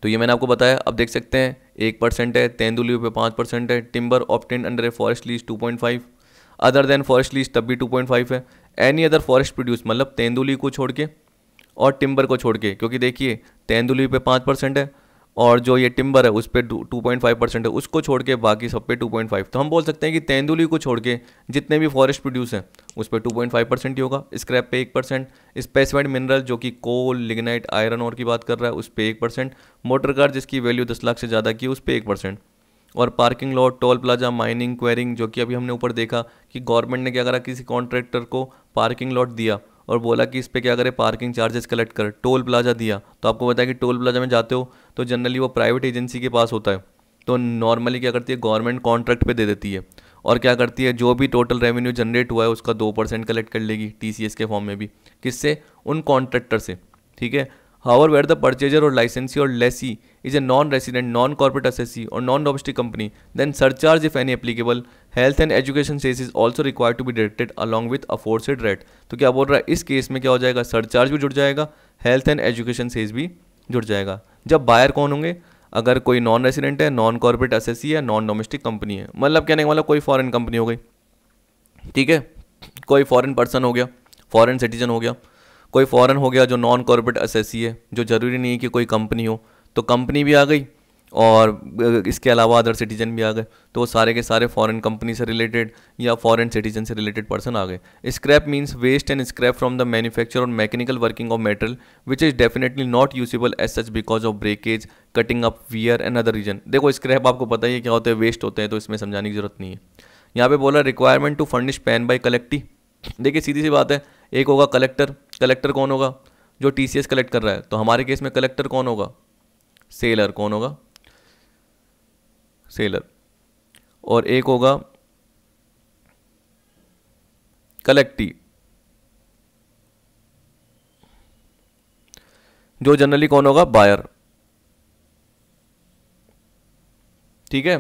तो ये मैंने आपको बताया अब देख सकते हैं एक परसेंट है तेंदुल पे पाँच परसेंट है timber obtain under a forest lease two point five other than forest lease तब भी टू पॉइंट फाइव है एनी अदर फॉरेस्ट प्रोड्यूस मतलब तेंदुली को छोड़ के और टिम्बर को छोड़ के क्योंकि देखिए तेंदुली पे पाँच परसेंट है और जो ये टिम्बर है उस पर टू पॉइंट फाइव परसेंट है उसको छोड़ के बाकी सब पे टू पॉइंट फाइव तो हम बोल सकते हैं कि तेंदुली को छोड़ के जितने भी फॉरेस्ट प्रोड्यूस हैं उस पर टू पॉइंट फाइव परसेंट ही होगा स्क्रैप पे एक परसेंट स्पेसिफाइड मिनरल जो कि कोल लिग्नाइट आयरन और की बात कर रहा है उस पर एक परसेंट मोटर कार जिसकी वैल्यू दस लाख से ज़्यादा की उस पर एक परसेंट और parking lot toll plaza mining quarrying जो कि अभी हमने ऊपर देखा कि गवर्नमेंट ने क्या करा किसी कॉन्ट्रैक्टर को पार्किंग लॉट दिया और बोला कि इस पर क्या करें पार्किंग चार्जेस कलेक्ट कर टोल प्लाजा दिया तो आपको बताया कि टोल प्लाजा में जाते हो तो जनरली वो प्राइवेट एजेंसी के पास होता है तो नॉर्मली क्या करती है गवर्नमेंट कॉन्ट्रैक्ट पे दे देती है और क्या करती है जो भी टोटल रेवेन्यू जनरेट हुआ है उसका दो परसेंट कलेक्ट कर लेगी टी के फॉर्म में भी किससे उन कॉन्ट्रैक्टर से ठीक है हावर where the purchaser or licensee or lessee is a non resident non corporate assessee or non domestic company then surcharge if any applicable health and education cess is also require to be deducted along with aforesaid rate तो क्या बोल रहा है इस case में क्या हो जाएगा सरचार्ज भी जुड़ जाएगा हेल्थ एंड एजुकेशन सेस भी जुड़ जाएगा जब बायर कौन होंगे अगर कोई नॉन रेसिडेंट है नॉन कॉर्पोरेट एसएससी है नॉन डोमेस्टिक कंपनी है मतलब कहने वाला मतलब कोई फॉरेन कंपनी हो गई ठीक है कोई फॉरेन पर्सन हो गया फॉरेन सिटीजन हो गया कोई फॉरेन हो गया जो नॉन कॉर्पोरेट एसएससी है जो ज़रूरी नहीं है कि कोई कंपनी हो तो कंपनी भी आ गई और इसके अलावा अदर सिटीजन भी आ गए तो सारे के सारे फॉरेन कंपनी से रिलेटेड या फॉरेन सिटीजन से रिलेटेड पर्सन आ गए scrap means waste and scrap from the manufacture or mechanical working of metal which is definitely not usable as such because of breakage cutting up wear and other reason देखो scrap आपको पता ही क्या होते हैं waste होते हैं तो इसमें समझाने की जरूरत नहीं है यहाँ पे बोला requirement to furnish PAN by collectee देखिए सीधी सी बात है एक होगा कलेक्टर कलेक्टर कौन होगा जो टी कलेक्ट कर रहा है तो हमारे केस में कलेक्टर कौन होगा सेलर कौन होगा सेलर और एक होगा कलेक्टी जो जनरली कौन होगा बायर ठीक है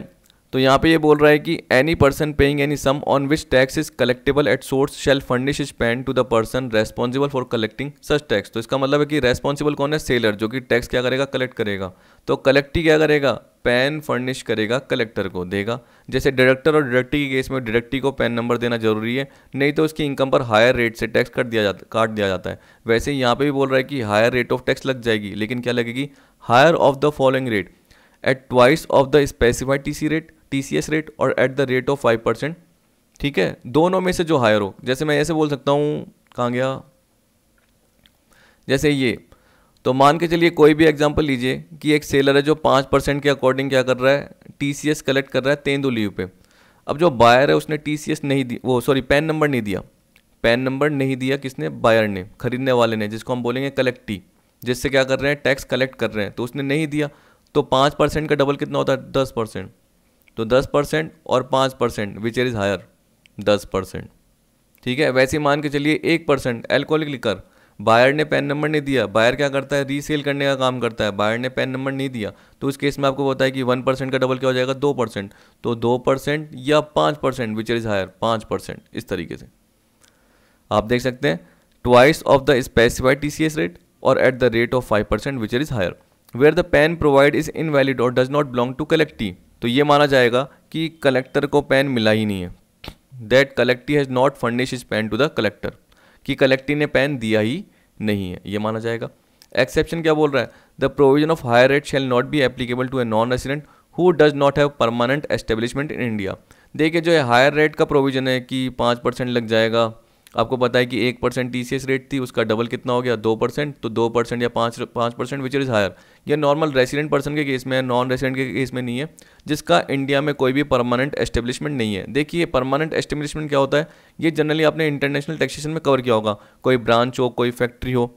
तो यहाँ पे ये बोल रहा है कि any person paying any sum on which tax is collectable at source shall furnish his PAN to the person responsible for collecting such tax तो इसका मतलब है कि रेस्पॉन्सिबल कौन है सेलर जो कि टैक्स क्या करेगा कलेक्ट करेगा तो कलेक्टी क्या करेगा पैन फर्निश करेगा कलेक्टर को देगा जैसे डायरेक्टर और डायरेक्टी के केस में डायरेक्टी को पैन नंबर देना जरूरी है नहीं तो उसकी इनकम पर हायर रेट से टैक्स काट दिया जाता काट दिया जाता है वैसे यहाँ पे भी बोल रहा है कि हायर रेट ऑफ टैक्स लग जाएगी लेकिन क्या लगेगी higher of the following rate at twice of the specified T rate T rate or at the rate of five percent ठीक है दोनों में से जो हायर हो जैसे मैं ऐसे बोल सकता हूँ कहाँ गया जैसे ये तो मान के चलिए कोई भी एग्जांपल लीजिए कि एक सेलर है जो पाँच परसेंट के अकॉर्डिंग क्या कर रहा है टी कलेक्ट कर रहा है तेंदुलीव पे अब जो बायर है उसने टी नहीं दी वो सॉरी पैन नंबर नहीं दिया पैन नंबर नहीं दिया किसने बायर ने खरीदने वाले ने जिसको हम बोलेंगे कलेक्टी जिससे क्या कर रहे हैं टैक्स कलेक्ट कर रहे हैं तो उसने नहीं दिया तो पाँच परसेंट का डबल कितना होता है दस परसेंट तो दस परसेंट और पाँच परसेंट विच इज़ हायर दस परसेंट ठीक है वैसे मान के चलिए एक परसेंट एल्कोहलिक लिकर बायर ने पैन नंबर नहीं दिया बायर क्या करता है रीसेल करने का काम करता है बायर ने पैन नंबर नहीं दिया तो उस केस में आपको बताया कि वन परसेंट का डबल क्या हो जाएगा दो परसेंट तो दो परसेंट या पाँच परसेंट विच इज़ हायर पाँच परसेंट इस तरीके से आप देख सकते हैं twice of the specified T C S rate or at the rate of five percent which is higher where the PAN provide is invalid or does not belong to collectee तो ये माना जाएगा कि कलेक्टर को pen मिला ही नहीं है that collectee has not furnish his PAN to the collector कि कलेक्टी ने पेन दिया ही नहीं है ये माना जाएगा एक्सेप्शन क्या बोल रहा है the provision of higher rate shall not be applicable to a non resident who does not have permanent establishment in India देखिए जो है हायर रेट का प्रोविजन है कि पाँच परसेंट लग जाएगा आपको पता है कि एक परसेंट टी रेट थी उसका डबल कितना हो गया दो परसेंट तो दो परसेंट या पाँच पाँच परसेंट विच इज़ हायर ये नॉर्मल रेसिडेंट पर्सन के केस में है नॉन रेसिडेंट के केस में नहीं है जिसका इंडिया में कोई भी परमानेंट एस्टेब्लिशमेंट नहीं है देखिए परमानेंट एस्टेब्लिशमेंट क्या होता है ये जनरली आपने इंटरनेशनल टैक्सेशन में कवर किया होगा कोई ब्रांच हो कोई फैक्ट्री हो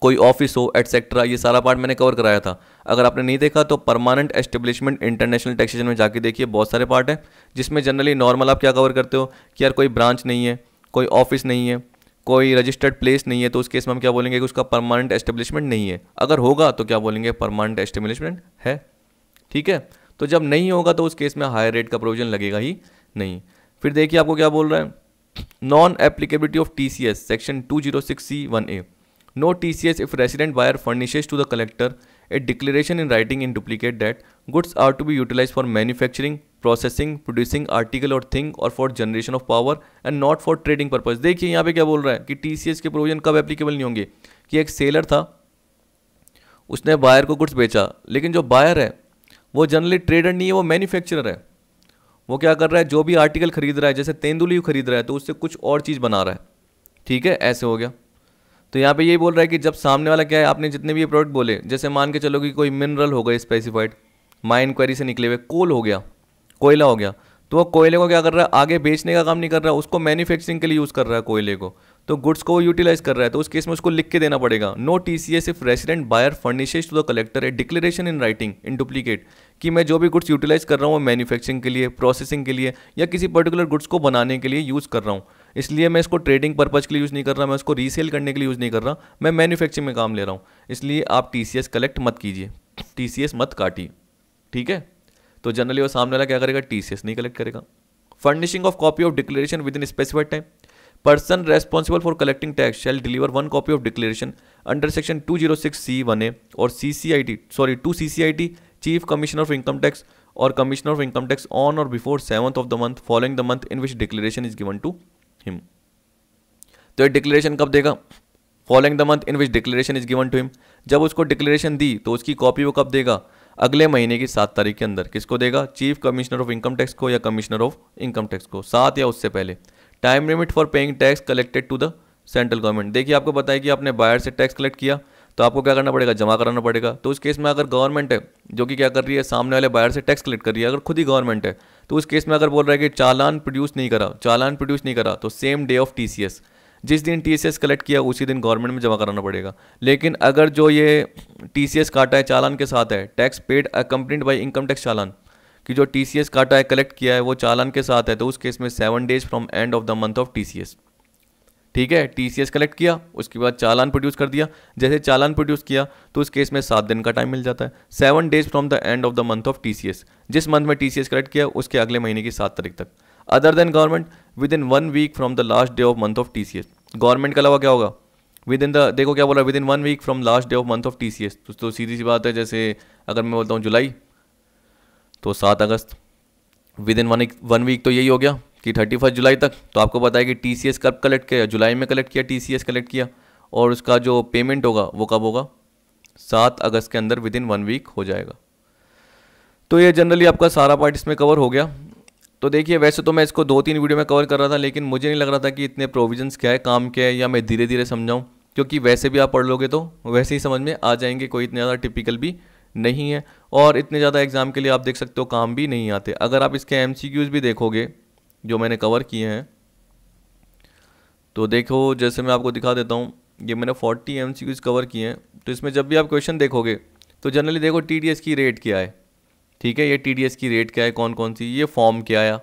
कोई ऑफिस हो एटसेट्रा ये सारा पार्ट मैंने कवर कराया था अगर आपने नहीं देखा तो परमानेंट एस्टेब्लिशमेंट इंटरनेशनल टैक्सेशन में जाके देखिए बहुत सारे पार्ट हैं जिसमें जनरली नॉर्मल आप क्या कवर करते हो कि यार कोई ब्रांच नहीं है कोई ऑफिस नहीं है कोई रजिस्टर्ड प्लेस नहीं है तो उस केस में हम क्या बोलेंगे कि उसका परमानेंट एस्टेब्लिशमेंट नहीं है अगर होगा तो क्या बोलेंगे परमानेंट एस्टेब्लिशमेंट है ठीक है तो जब नहीं होगा तो उस केस में हायर रेट का प्रोविजन लगेगा ही नहीं फिर देखिए आपको क्या बोल रहा है non applicability of T C S section two zero six C one A no T C S if resident buyer furnishes to the collector a declaration in writing in duplicate that goods are to be utilize for manufacturing processing producing article or thing or for generation of power and not for trading purpose देखिए यहाँ पे क्या बोल रहा है कि T के provision कब एप्लीकेबल नहीं होंगे कि एक सेलर था उसने बायर को गुड्स बेचा लेकिन जो बायर है वो जनरली ट्रेडर नहीं है वो मैन्युफैक्चरर है वो क्या कर रहा है जो भी आर्टिकल खरीद रहा है जैसे तेंदुली खरीद रहा है तो उससे कुछ और चीज़ बना रहा है ठीक है ऐसे हो गया तो यहाँ पे यही बोल रहा है कि जब सामने वाला क्या है आपने जितने भी ये प्रोडक्ट बोले जैसे मान के चलो कि कोई मिनरल हो गए स्पेसिफाइड माइन इंक्वायरी से निकले हुए कोल हो गया कोयला हो गया तो वो कोयले को क्या कर रहा है आगे बेचने का काम नहीं कर रहा उसको मैन्युफैक्चरिंग के लिए यूज़ कर रहा है कोयले को तो गुड्स को वो यूटिलाइज कर रहा है तो उस केस में उसको लिख के देना पड़ेगा no T C S if resident buyer furnishes to the collector a declaration in writing in duplicate कि मैं जो भी गुड्स यूटिलाइज कर रहा हूँ वो मैन्युफैक्चरिंग के लिए प्रोसेसिंग के लिए या किसी पर्टिकुलर गुड्स को बनाने के लिए यूज़ कर रहा हूँ इसलिए मैं इसको ट्रेडिंग पर्पज़ के लिए यूज़ नहीं कर रहा मैं उसको रीसेल करने के लिए यूज़ नहीं कर रहा मैं मैन्युफैक्चरिंग में काम ले रहा हूँ इसलिए आप टी सी एस कलेक्ट मत कीजिए टी सी एस मत काटिए ठीक है तो जनरली वो सामने वाला क्या करेगा टी नहीं कलेक्ट करेगा furnishing of copy of declaration within specified time person responsible for collecting tax shall deliver one copy of declaration under section two zero six C one A or C C I T sorry to C C I T chief commissioner of income tax or commissioner of income tax on or before seventh of the month following the month in which declaration is given to him तो ये declaration कब देगा following the month in which declaration is given to him जब उसको declaration दी तो उसकी copy वो कब देगा अगले महीने की सात तारीख के अंदर किसको देगा chief commissioner of income tax को या कमिश्नर ऑफ इनकम टैक्स को सात या उससे पहले time limit for paying tax collected to the central government देखिए आपको पता है कि आपने बायर से टैक्स कलेक्ट किया तो आपको क्या करना पड़ेगा जमा कराना पड़ेगा तो उस केस में अगर गवर्नमेंट है जो कि क्या कर रही है सामने वाले बायर से टैक्स कलेक्ट कर रही है अगर खुद ही गवर्नमेंट है तो उस केस में अगर बोल रहा है कि चालान प्रोड्यूस नहीं करा चालान प्रोड्यूस नहीं करा तो same day of T C S जिस दिन टी कलेक्ट किया उसी दिन गवर्नमेंट में जमा कराना पड़ेगा लेकिन अगर जो ये टी काटा है चालान के साथ है tax paid accompanied by income tax चालान कि जो टी काटा है कलेक्ट किया है वो चालान के साथ है तो उस केस में seven days from end of the month of T ठीक है टी कलेक्ट किया उसके बाद चालान प्रोड्यूस कर दिया जैसे चालान प्रोड्यूस किया तो उस केस में सात दिन का टाइम मिल जाता है seven days from the end of the month of T जिस मंथ में टी कलेक्ट किया उसके अगले महीने की सात तारीख तक other than government with in one week from the last day of month of T C S government के अलावा क्या होगा विद इन द देखो क्या बोला with in one week from last day of month of T C S तो सीधी सी बात है जैसे अगर मैं बोलता हूँ जुलाई तो सात अगस्त with in one one week तो यही हो गया कि थर्टी फर्स्ट जुलाई तक तो आपको पता है कि टी सी एस कब कलेक्ट किया जुलाई में कलेक्ट किया टी सी एस कलेक्ट किया और उसका जो पेमेंट होगा वो कब होगा सात अगस्त के अंदर विद इन वन वीक हो जाएगा तो ये जनरली आपका सारा पार्ट इसमें कवर हो गया तो देखिए वैसे तो मैं इसको दो तीन वीडियो में कवर कर रहा था लेकिन मुझे नहीं लग रहा था कि इतने प्रोविजंस क्या है काम क्या है या मैं धीरे धीरे समझाऊँ क्योंकि वैसे भी आप पढ़ लोगे तो वैसे ही समझ में आ जाएंगे कोई इतने ज़्यादा टिपिकल भी नहीं है और इतने ज़्यादा एग्ज़ाम के लिए आप देख सकते हो काम भी नहीं आते अगर आप इसके एम भी देखोगे जो मैंने कवर किए हैं तो देखो जैसे मैं आपको दिखा देता हूँ ये मैंने 40 एम कवर किए हैं तो इसमें जब भी आप क्वेश्चन देखोगे तो जनरली देखो टी की रेट क्या है ठीक है ये टी की रेट क्या है कौन कौन सी ये फॉर्म क्या आया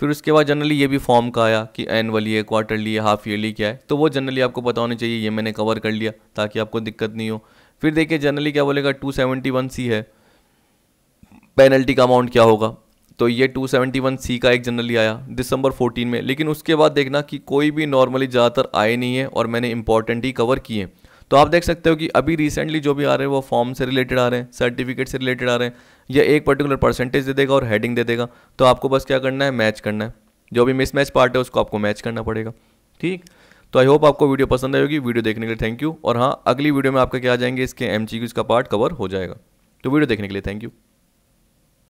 फिर उसके बाद जनरली ये भी फॉर्म का आया कि एनअली है क्वार्टरली है हाफ ईयरली क्या है तो वो जनरली आपको पता होना चाहिए ये मैंने कवर कर लिया ताकि आपको दिक्कत नहीं हो फिर देखिए जनरली क्या बोलेगा टू सेवेंटी वन सी है पेनल्टी का अमाउंट क्या होगा तो ये टू सेवेंटी वन सी का एक जनरली आया दिसंबर फोर्टीन में लेकिन उसके बाद देखना कि कोई भी नॉर्मली ज़्यादातर आए नहीं है और मैंने इंपॉर्टेंट ही कवर किए हैं तो आप देख सकते हो कि अभी रिसेंटली जो भी आ रहे हैं वो फॉर्म से रिलेटेड आ रहे हैं सर्टिफिकेट से रिलेटेड आ रहे हैं या एक पर्टिकुलर परसेंटेज दे देगा और हेडिंग दे देगा तो आपको बस क्या करना है मैच करना है जो भी मिसमैच पार्ट है उसको आपको मैच करना पड़ेगा ठीक तो आई होप आपको वीडियो पसंद आएगी वीडियो देखने के लिए थैंक यू और हाँ अगली वीडियो में आपका क्या आ जाएंगे इसके एम का पार्ट कवर हो जाएगा तो वीडियो देखने के लिए थैंक यू